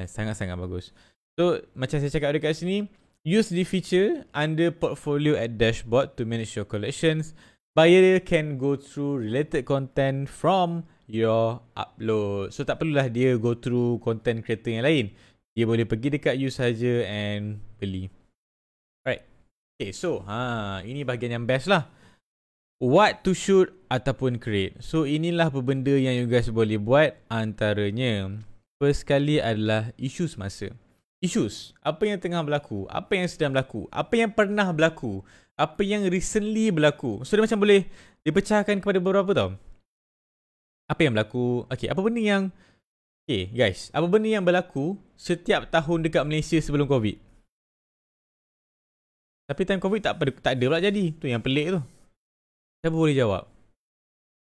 eh, sangat-sangat bagus so macam saya cakap dekat sini use the feature under portfolio at dashboard to manage your collections buyer can go through related content from your upload so tak perlulah dia go through content creator yang lain dia boleh pergi dekat you saja and beli Okay, so ha, ini bahagian yang best lah what to shoot ataupun create. So inilah berbenda yang you guys boleh buat antaranya. First sekali adalah isu semasa. Issues, apa yang tengah berlaku, apa yang sedang berlaku, apa yang pernah berlaku, apa yang recently berlaku. So dia macam boleh dipecahkan kepada beberapa tau. Apa yang berlaku, okay, apa benda yang, okay guys, apa benda yang berlaku setiap tahun dekat Malaysia sebelum COVID. Tapi time COVID tak, tak ada pula jadi, tu yang pelik tu. Siapa boleh jawab?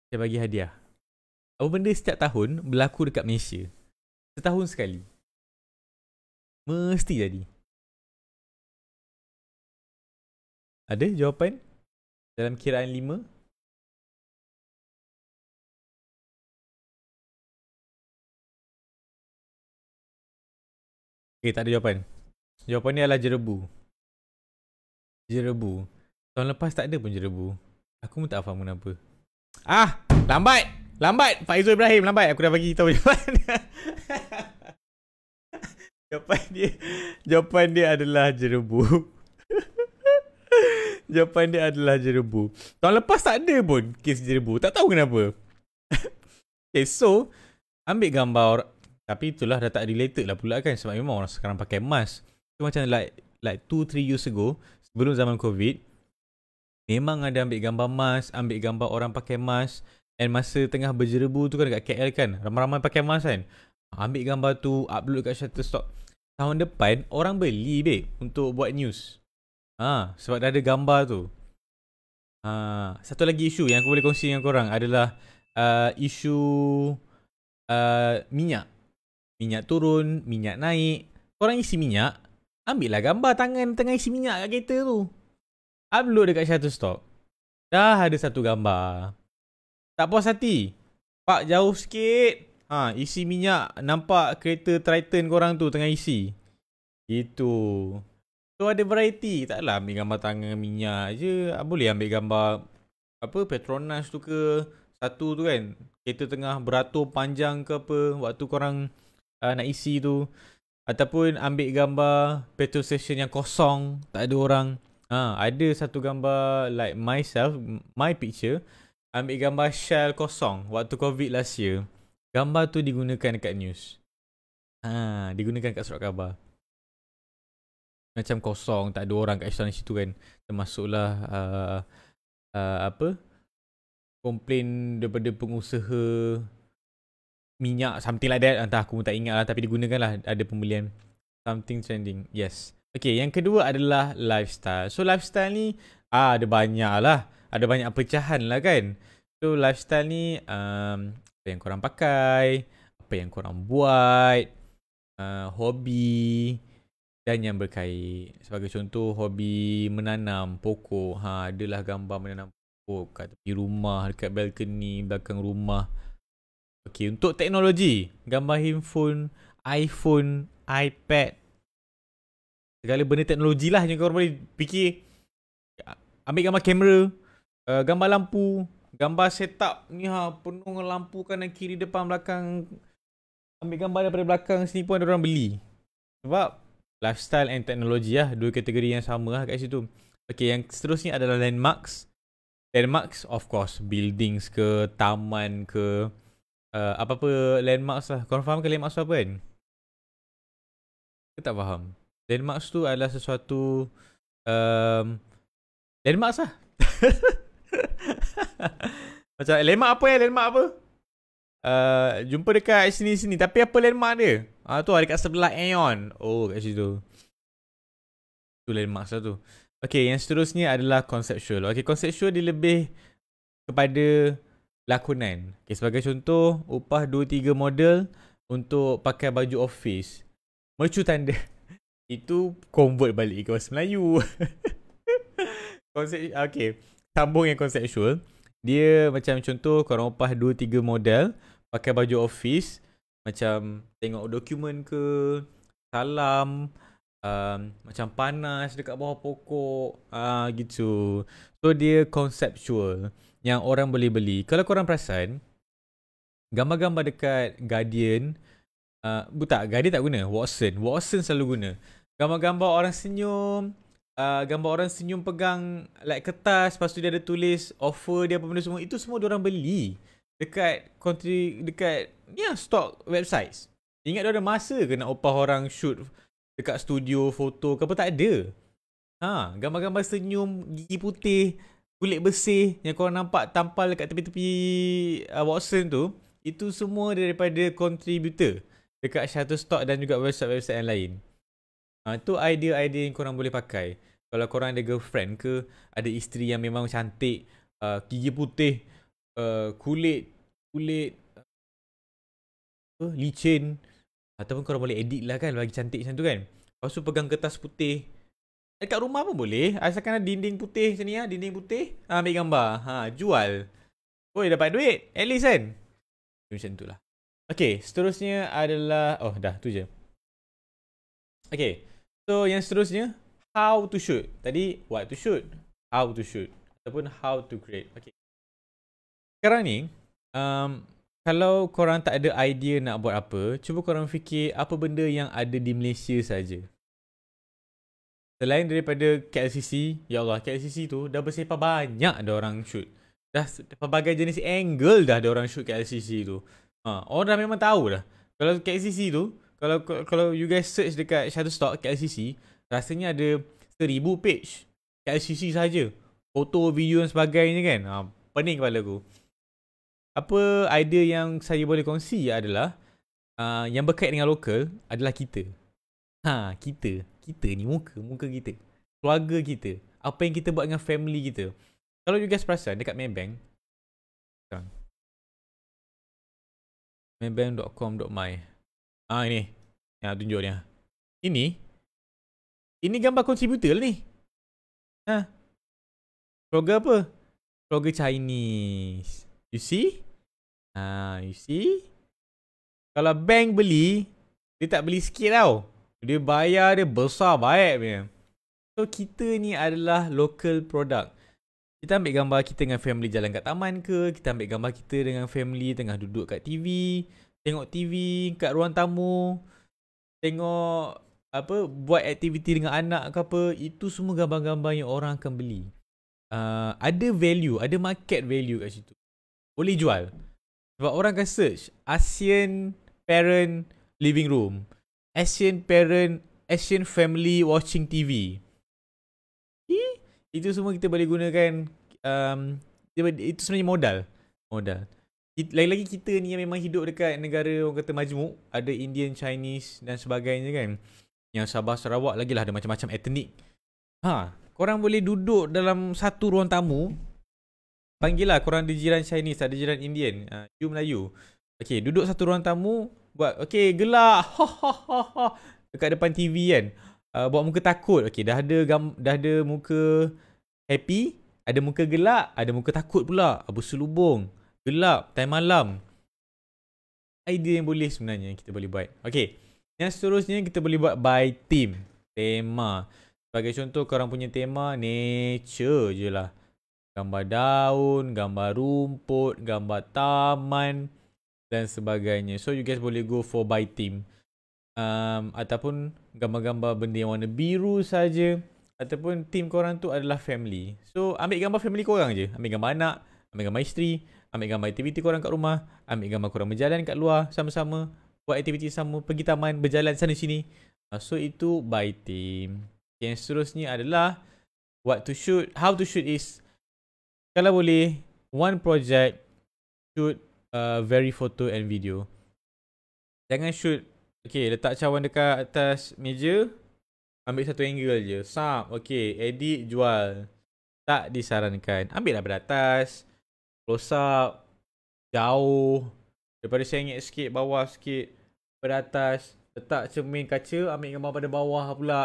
Saya bagi hadiah. Apa benda setiap tahun berlaku dekat Malaysia? Setahun sekali. Mesti jadi. Ada jawapan? Dalam kiraan lima? Okay, tak ada jawapan. Jawapan ni adalah jerebu. Jerebu. Tahun lepas tak ada pun jerebu. Aku pun tak faham kenapa. Ah, lambat. Lambat Faizul Ibrahim lambat. Aku dah bagi tahu jawapan. jawapan dia jawapan dia adalah jerebu. jawapan dia adalah jerebu. Tahun lepas tak ada pun kes jerebu. Tak tahu kenapa. okay, so ambil gambar Tapi itulah dah tak related lah pula kan sebab memang orang sekarang pakai mask. Itu macam like like 2 3 years ago sebelum zaman COVID, Memang ada ambil gambar mask, ambil gambar orang pakai mask And masa tengah berjerebu tu kan dekat KL kan Ramai-ramai pakai mask kan Ambil gambar tu, upload kat Shutterstock Tahun depan, orang beli be untuk buat news ha, Sebab dah ada gambar tu ha, Satu lagi isu yang aku boleh kongsi dengan korang adalah uh, Isu uh, minyak Minyak turun, minyak naik Korang isi minyak, ambil ambillah gambar tangan tengah isi minyak kat kereta tu upload dekat Shutterstock dah ada satu gambar tak puas hati pak jauh sikit ha isi minyak nampak kereta Triton korang tu tengah isi itu so ada variety taklah ambil gambar tangan minyak je ah, boleh ambil gambar apa Petronas tu ke satu tu kan kereta tengah beratur panjang ke apa waktu korang uh, nak isi tu ataupun ambil gambar petrol station yang kosong tak ada orang Ha, ada satu gambar like myself, my picture. Ambil gambar shell kosong waktu covid last year. Gambar tu digunakan dekat news. Ha, digunakan kat surat khabar. Macam kosong, tak ada orang kat istana situ kan. Termasuklah uh, uh, apa? Komplain daripada pengusaha minyak something like that entah aku pun tak ingat lah tapi digunakan lah ada pembelian something trending yes Okay, yang kedua adalah lifestyle. So, lifestyle ni ah, ada banyak lah. Ada banyak pecahan lah kan. So, lifestyle ni um, apa yang korang pakai, apa yang korang buat, uh, hobi dan yang berkait. Sebagai contoh, hobi menanam pokok. Ha, adalah gambar menanam pokok kat tepi rumah, dekat balcony, belakang rumah. Okay, untuk teknologi, gambar handphone, iPhone, iPad, segala benda teknologi lah yang korang boleh fikir ambil gambar kamera uh, gambar lampu gambar setup ni ha penuh dengan lampu kanan kiri depan belakang ambil gambar daripada belakang sini pun ada orang beli sebab lifestyle and teknologi lah dua kategori yang sama lah kat situ Okay, yang seterusnya adalah landmarks. Landmarks, of course, buildings ke, taman ke, uh, apa-apa landmarks lah. Korang faham ke landmarks apa kan? Kita tak faham. Landmarks tu adalah sesuatu um, Landmarks lah Macam eh, landmark apa ya eh? landmark apa uh, Jumpa dekat sini-sini Tapi apa landmark dia Ah uh, Tu lah kat sebelah Aeon Oh kat situ Tu landmarks lah tu Okay yang seterusnya adalah conceptual Okay conceptual dia lebih Kepada lakonan okay, Sebagai contoh Upah 2-3 model Untuk pakai baju office Mercu tanda itu convert balik ke bahasa Melayu. konsep okey, sambung yang conceptual. Dia macam contoh korang upah 2 3 model pakai baju office macam tengok dokumen ke, salam um, macam panas dekat bawah pokok ah uh, gitu. So dia conceptual yang orang boleh beli. Kalau korang perasan gambar-gambar dekat Guardian Uh, tak, Guardian tak guna Watson Watson selalu guna gambar-gambar orang senyum uh, gambar orang senyum pegang like kertas lepas tu dia ada tulis offer dia apa benda semua itu semua orang beli dekat country dekat ni yeah, stock websites ingat dia ada masa ke nak upah orang shoot dekat studio foto ke apa tak ada ha gambar-gambar senyum gigi putih kulit bersih yang korang nampak tampal dekat tepi-tepi uh, Watson tu itu semua daripada contributor dekat Shutterstock dan juga website-website yang lain Ha, ah, itu idea-idea yang korang boleh pakai. Kalau korang ada girlfriend ke, ada isteri yang memang cantik, uh, gigi putih, uh, kulit, kulit, apa, uh, licin. Ataupun korang boleh edit lah kan, bagi cantik macam tu kan. Lepas tu pegang kertas putih. Dekat rumah pun boleh. Asalkan ada dinding putih macam ni lah, dinding putih. Ha, ambil gambar. Ha, jual. Oi, dapat duit. At least kan. Macam tu lah. Okay, seterusnya adalah... Oh, dah. tu je. Okay. So yang seterusnya How to shoot Tadi what to shoot How to shoot Ataupun how to create Okay Sekarang ni um, Kalau korang tak ada idea nak buat apa Cuba korang fikir apa benda yang ada di Malaysia saja. Selain daripada KLCC Ya Allah KLCC tu dah bersepah banyak ada orang shoot Dah pelbagai jenis angle dah ada orang shoot KLCC tu ha, Orang dah memang tahu dah Kalau KLCC tu kalau kalau you guys search dekat Shutterstock KLCC, rasanya ada seribu page KLCC saja. Foto, video dan sebagainya kan. Ha, pening kepala aku. Apa idea yang saya boleh kongsi adalah uh, yang berkait dengan lokal adalah kita. Ha, kita. Kita ni muka. Muka kita. Keluarga kita. Apa yang kita buat dengan family kita. Kalau you guys perasan dekat Maybank, Maybank.com.my Ah ini. Yang tunjuk dia. Ini. Ini gambar kontributor ni. Ha. Frogger apa? Frogger Chinese. You see? Ha, you see? Kalau bank beli, dia tak beli sikit tau. Dia bayar dia besar baik punya. So kita ni adalah local product. Kita ambil gambar kita dengan family jalan kat taman ke, kita ambil gambar kita dengan family tengah duduk kat TV, tengok TV kat ruang tamu tengok apa buat aktiviti dengan anak ke apa itu semua gambar-gambar yang orang akan beli uh, ada value ada market value kat situ boleh jual sebab orang akan search Asian parent living room Asian parent Asian family watching TV itu semua kita boleh gunakan um, itu sebenarnya modal modal lagi-lagi kita ni yang memang hidup dekat negara orang kata majmuk ada Indian, Chinese dan sebagainya kan yang Sabah, Sarawak lagi lah ada macam-macam etnik ha korang boleh duduk dalam satu ruang tamu panggil lah korang di jiran Chinese ada jiran Indian uh, you Melayu Okay, duduk satu ruang tamu buat okey gelak Ha ha ha ha. dekat depan TV kan uh, buat muka takut okey dah ada gam- dah ada muka happy ada muka gelak ada muka takut pula apa selubung gelap time malam idea yang boleh sebenarnya kita boleh buat okey yang seterusnya kita boleh buat by team tema sebagai contoh korang punya tema nature je lah gambar daun gambar rumput gambar taman dan sebagainya so you guys boleh go for by team um, ataupun gambar-gambar benda yang warna biru saja ataupun team korang tu adalah family so ambil gambar family korang je ambil gambar anak ambil gambar isteri ambil gambar aktiviti korang kat rumah, ambil gambar korang berjalan kat luar sama-sama, buat aktiviti sama, pergi taman, berjalan sana sini. Uh, so itu by team. Yang seterusnya adalah what to shoot, how to shoot is kalau boleh one project shoot uh, very photo and video. Jangan shoot Okay, letak cawan dekat atas meja Ambil satu angle je Sub, okay, edit, jual Tak disarankan Ambil lah beratas atas close up jauh daripada sengit sikit bawah sikit pada atas letak cermin kaca ambil gambar pada bawah pula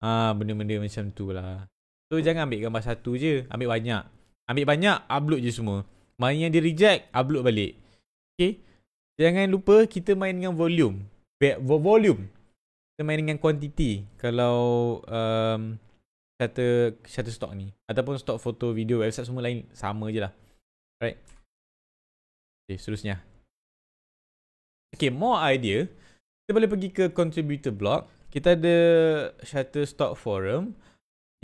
ha, benda-benda macam tu lah so jangan ambil gambar satu je ambil banyak ambil banyak upload je semua mana yang di reject upload balik okay jangan lupa kita main dengan volume volume kita main dengan quantity kalau um, shutter, shutter stock ni ataupun stock foto video website semua lain sama je lah Right. Okay, seterusnya. Okay, more idea. Kita boleh pergi ke contributor blog. Kita ada Shutterstock forum.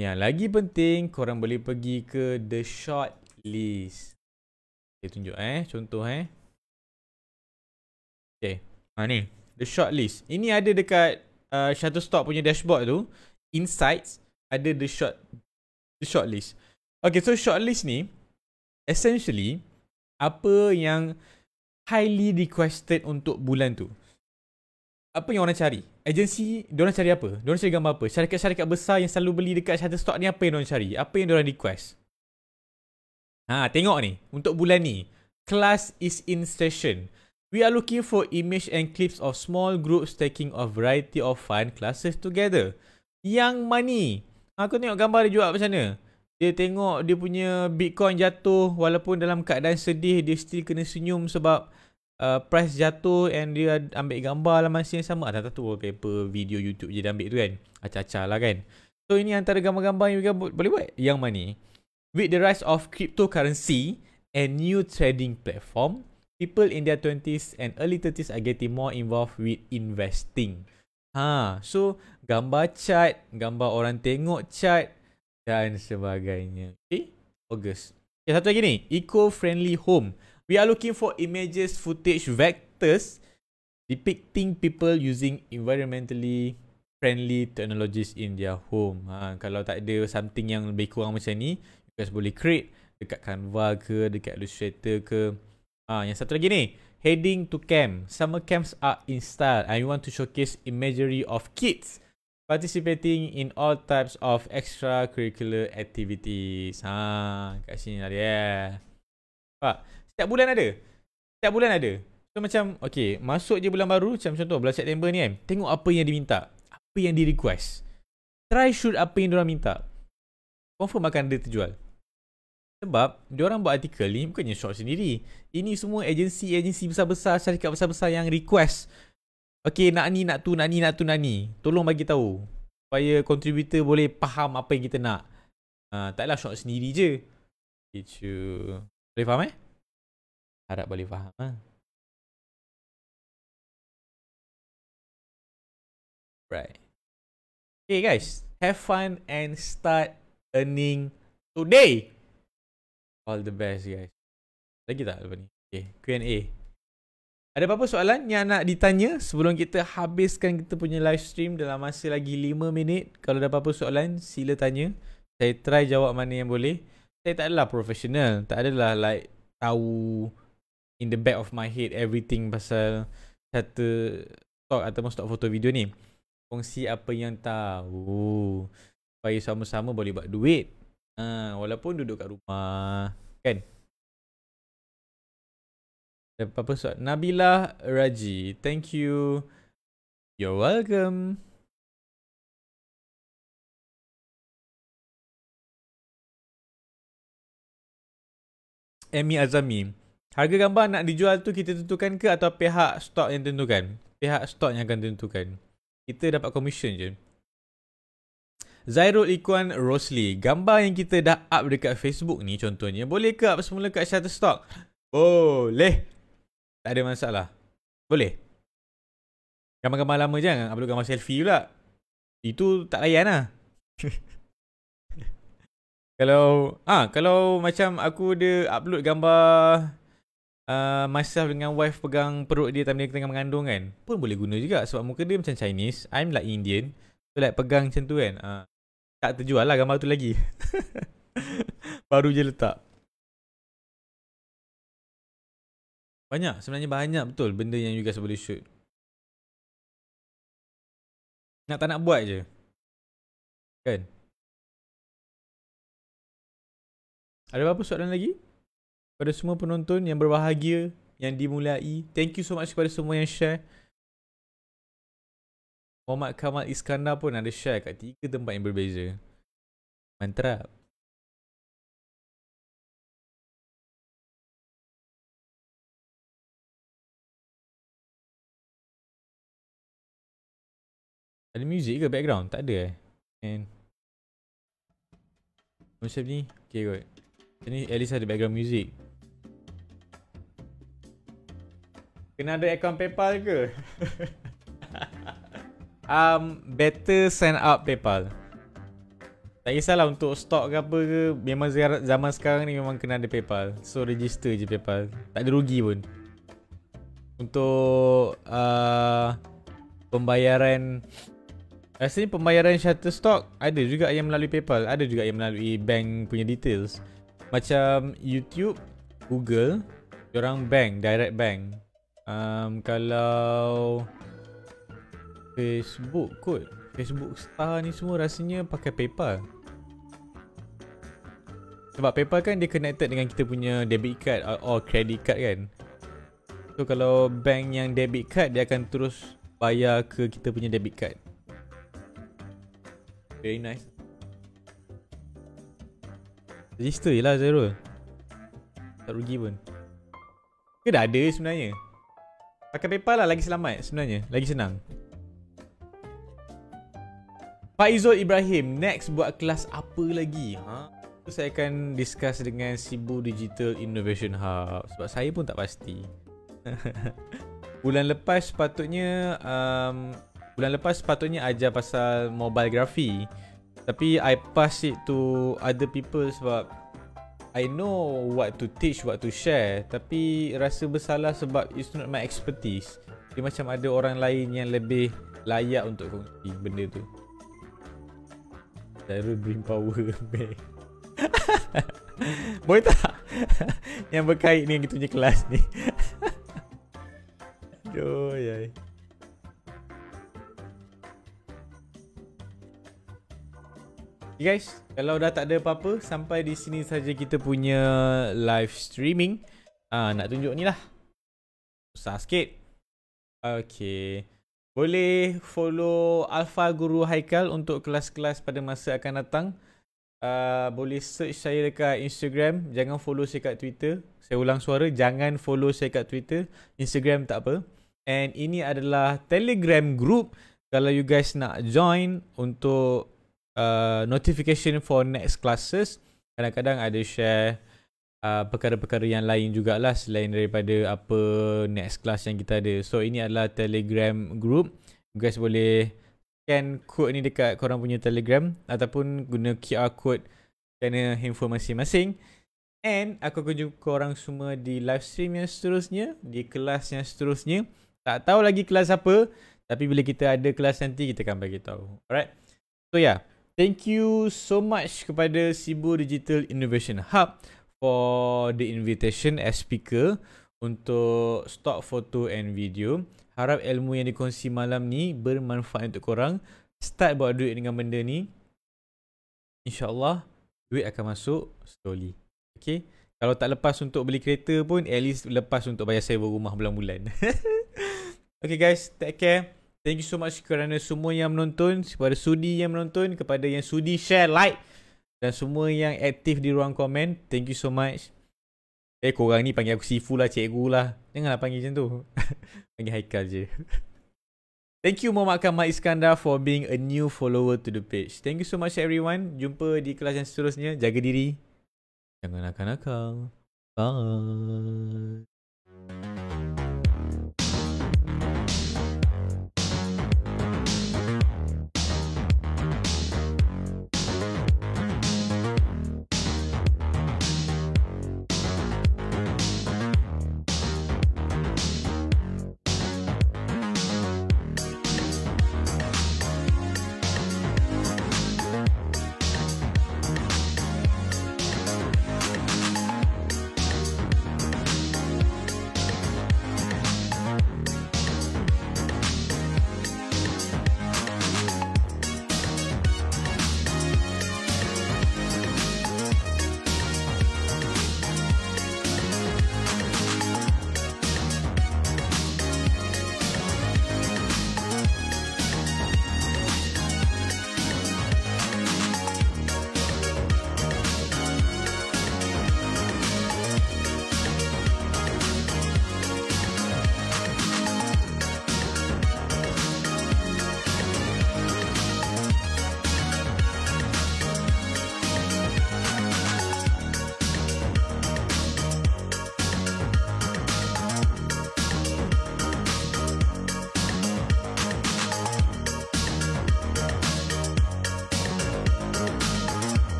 Yang lagi penting, korang boleh pergi ke the short list. Okay, tunjuk eh. Contoh eh. Okay. Ha ni. The short list. Ini ada dekat uh, Shutterstock punya dashboard tu. Insights. Ada the short the short list. Okay, so short list ni essentially apa yang highly requested untuk bulan tu apa yang orang cari agensi dia orang cari apa dia orang cari gambar apa syarikat-syarikat besar yang selalu beli dekat Shutterstock ni apa yang dia orang cari apa yang dia orang request ha tengok ni untuk bulan ni class is in session We are looking for image and clips of small groups taking a variety of fun classes together. Yang money. Ha, aku tengok gambar dia juga macam mana dia tengok dia punya bitcoin jatuh walaupun dalam keadaan sedih dia still kena senyum sebab uh, price jatuh and dia ambil gambar lah masa yang sama ada ah, atas tu wallpaper video youtube je dia ambil tu kan acah-acah lah kan so ini antara gambar-gambar yang boleh buat yang mana with the rise of cryptocurrency and new trading platform people in their 20s and early 30s are getting more involved with investing Ha, so gambar chart, gambar orang tengok chart, dan sebagainya. Okay, August. Okay, satu lagi ni. Eco-friendly home. We are looking for images, footage, vectors depicting people using environmentally friendly technologies in their home. Ha, kalau tak ada something yang lebih kurang macam ni, you guys boleh create dekat Canva ke, dekat Illustrator ke. Ha, yang satu lagi ni. Heading to camp. Summer camps are in style and you want to showcase imagery of kids participating in all types of extracurricular activities. Ha, kat sini lah dia. Ha, setiap bulan ada. Setiap bulan ada. So macam, okay, masuk je bulan baru, macam contoh, bulan September ni kan. Tengok apa yang diminta. Apa yang di request. Try shoot apa yang diorang minta. Confirm akan ada terjual. Sebab, diorang buat artikel ni bukannya short sendiri. Ini semua agensi-agensi besar-besar, syarikat besar-besar yang request Okay nak ni nak tu nak ni nak tu nak ni Tolong bagi tahu Supaya contributor boleh faham apa yang kita nak uh, Taklah shot sendiri je Okay Boleh faham eh? Harap boleh faham ha? Right Okay guys Have fun and start earning today All the best guys Lagi tak lepas ni? Okay Q&A ada apa-apa soalan yang nak ditanya sebelum kita habiskan kita punya live stream dalam masa lagi 5 minit? Kalau ada apa-apa soalan, sila tanya. Saya try jawab mana yang boleh. Saya tak adalah professional. Tak adalah like tahu in the back of my head everything pasal satu talk atau stock foto video ni. Kongsi apa yang tahu. Supaya sama-sama boleh buat duit. Ha, walaupun duduk kat rumah. Kan? Eh, apa soal Nabila Raji thank you you're welcome Amy Azami harga gambar nak dijual tu kita tentukan ke atau pihak stok yang tentukan pihak stok yang akan tentukan kita dapat commission je Zairul Ikuan Rosli Gambar yang kita dah up dekat Facebook ni contohnya Boleh ke up semula kat Shutterstock? Boleh tak ada masalah. Boleh. Gambar-gambar lama je kan. Upload gambar selfie pula. Itu tak layan lah. kalau ah ha, kalau macam aku ada upload gambar uh, ah, myself dengan wife pegang perut dia time dia tengah mengandung kan pun boleh guna juga sebab muka dia macam Chinese I'm like Indian so like pegang macam tu kan uh, tak terjual lah gambar tu lagi baru je letak Banyak sebenarnya banyak betul benda yang you guys boleh shoot. Nak tak nak buat je. Kan? Ada apa soalan lagi? pada semua penonton yang berbahagia yang dimulai. Thank you so much kepada semua yang share. Muhammad Kamal Iskandar pun ada share kat tiga tempat yang berbeza. Mantap. Ada music ke background? Tak ada eh And Macam ni Okay kot Macam ni at least ada background music Kena ada account PayPal ke? um, better sign up PayPal Tak kisahlah untuk stock ke apa ke Memang zaman sekarang ni memang kena ada PayPal So register je PayPal Tak ada rugi pun Untuk uh, Pembayaran Rasanya pembayaran Shutterstock ada juga yang melalui PayPal, ada juga yang melalui bank punya details. Macam YouTube, Google, orang bank, direct bank. Um, kalau Facebook kot, Facebook Star ni semua rasanya pakai PayPal. Sebab PayPal kan dia connected dengan kita punya debit card or credit card kan. So kalau bank yang debit card dia akan terus bayar ke kita punya debit card. Very nice Register je lah Zerul Tak rugi pun Ke dah ada sebenarnya Pakai Paypal lah lagi selamat sebenarnya Lagi senang Pak Izzul Ibrahim Next buat kelas apa lagi ha? Itu saya akan discuss dengan Sibu Digital Innovation Hub Sebab saya pun tak pasti Bulan lepas sepatutnya um, Bulan lepas sepatutnya ajar pasal mobile graphy Tapi I pass it to other people sebab I know what to teach, what to share Tapi rasa bersalah sebab it's not my expertise Dia macam ada orang lain yang lebih layak untuk kongsi benda tu Cara bring power back Boleh tak? yang berkait ni yang kita punya kelas ni Aduh, yai yeah. Okay guys, kalau dah tak ada apa-apa sampai di sini saja kita punya live streaming. Ah nak tunjuk ni lah. Susah sikit. Okay. Boleh follow Alpha Guru Haikal untuk kelas-kelas pada masa akan datang. Uh, boleh search saya dekat Instagram. Jangan follow saya kat Twitter. Saya ulang suara. Jangan follow saya kat Twitter. Instagram tak apa. And ini adalah Telegram group. Kalau you guys nak join untuk uh, notification for next classes kadang-kadang ada share Uh, perkara-perkara yang lain jugalah selain daripada apa next class yang kita ada. So ini adalah telegram group. You guys boleh scan code ni dekat korang punya telegram ataupun guna QR code Kena info masing-masing. And aku akan jumpa korang semua di live stream yang seterusnya, di kelas yang seterusnya. Tak tahu lagi kelas apa tapi bila kita ada kelas nanti kita akan bagi tahu. Alright. So ya. Yeah. Thank you so much kepada Sibu Digital Innovation Hub for the invitation as speaker untuk stock photo and video. Harap ilmu yang dikongsi malam ni bermanfaat untuk korang. Start buat duit dengan benda ni. InsyaAllah duit akan masuk slowly. Okay. Kalau tak lepas untuk beli kereta pun at least lepas untuk bayar sewa rumah bulan-bulan. okay guys, take care. Thank you so much kerana semua yang menonton, kepada sudi yang menonton, kepada yang sudi share, like dan semua yang aktif di ruang komen, thank you so much. Eh korang ni panggil aku sifu lah, cikgu lah. Janganlah panggil macam tu. panggil Haikal je. thank you Muhammad Kamal Iskandar for being a new follower to the page. Thank you so much everyone. Jumpa di kelas yang seterusnya. Jaga diri. Jangan nakal-nakal. Bye.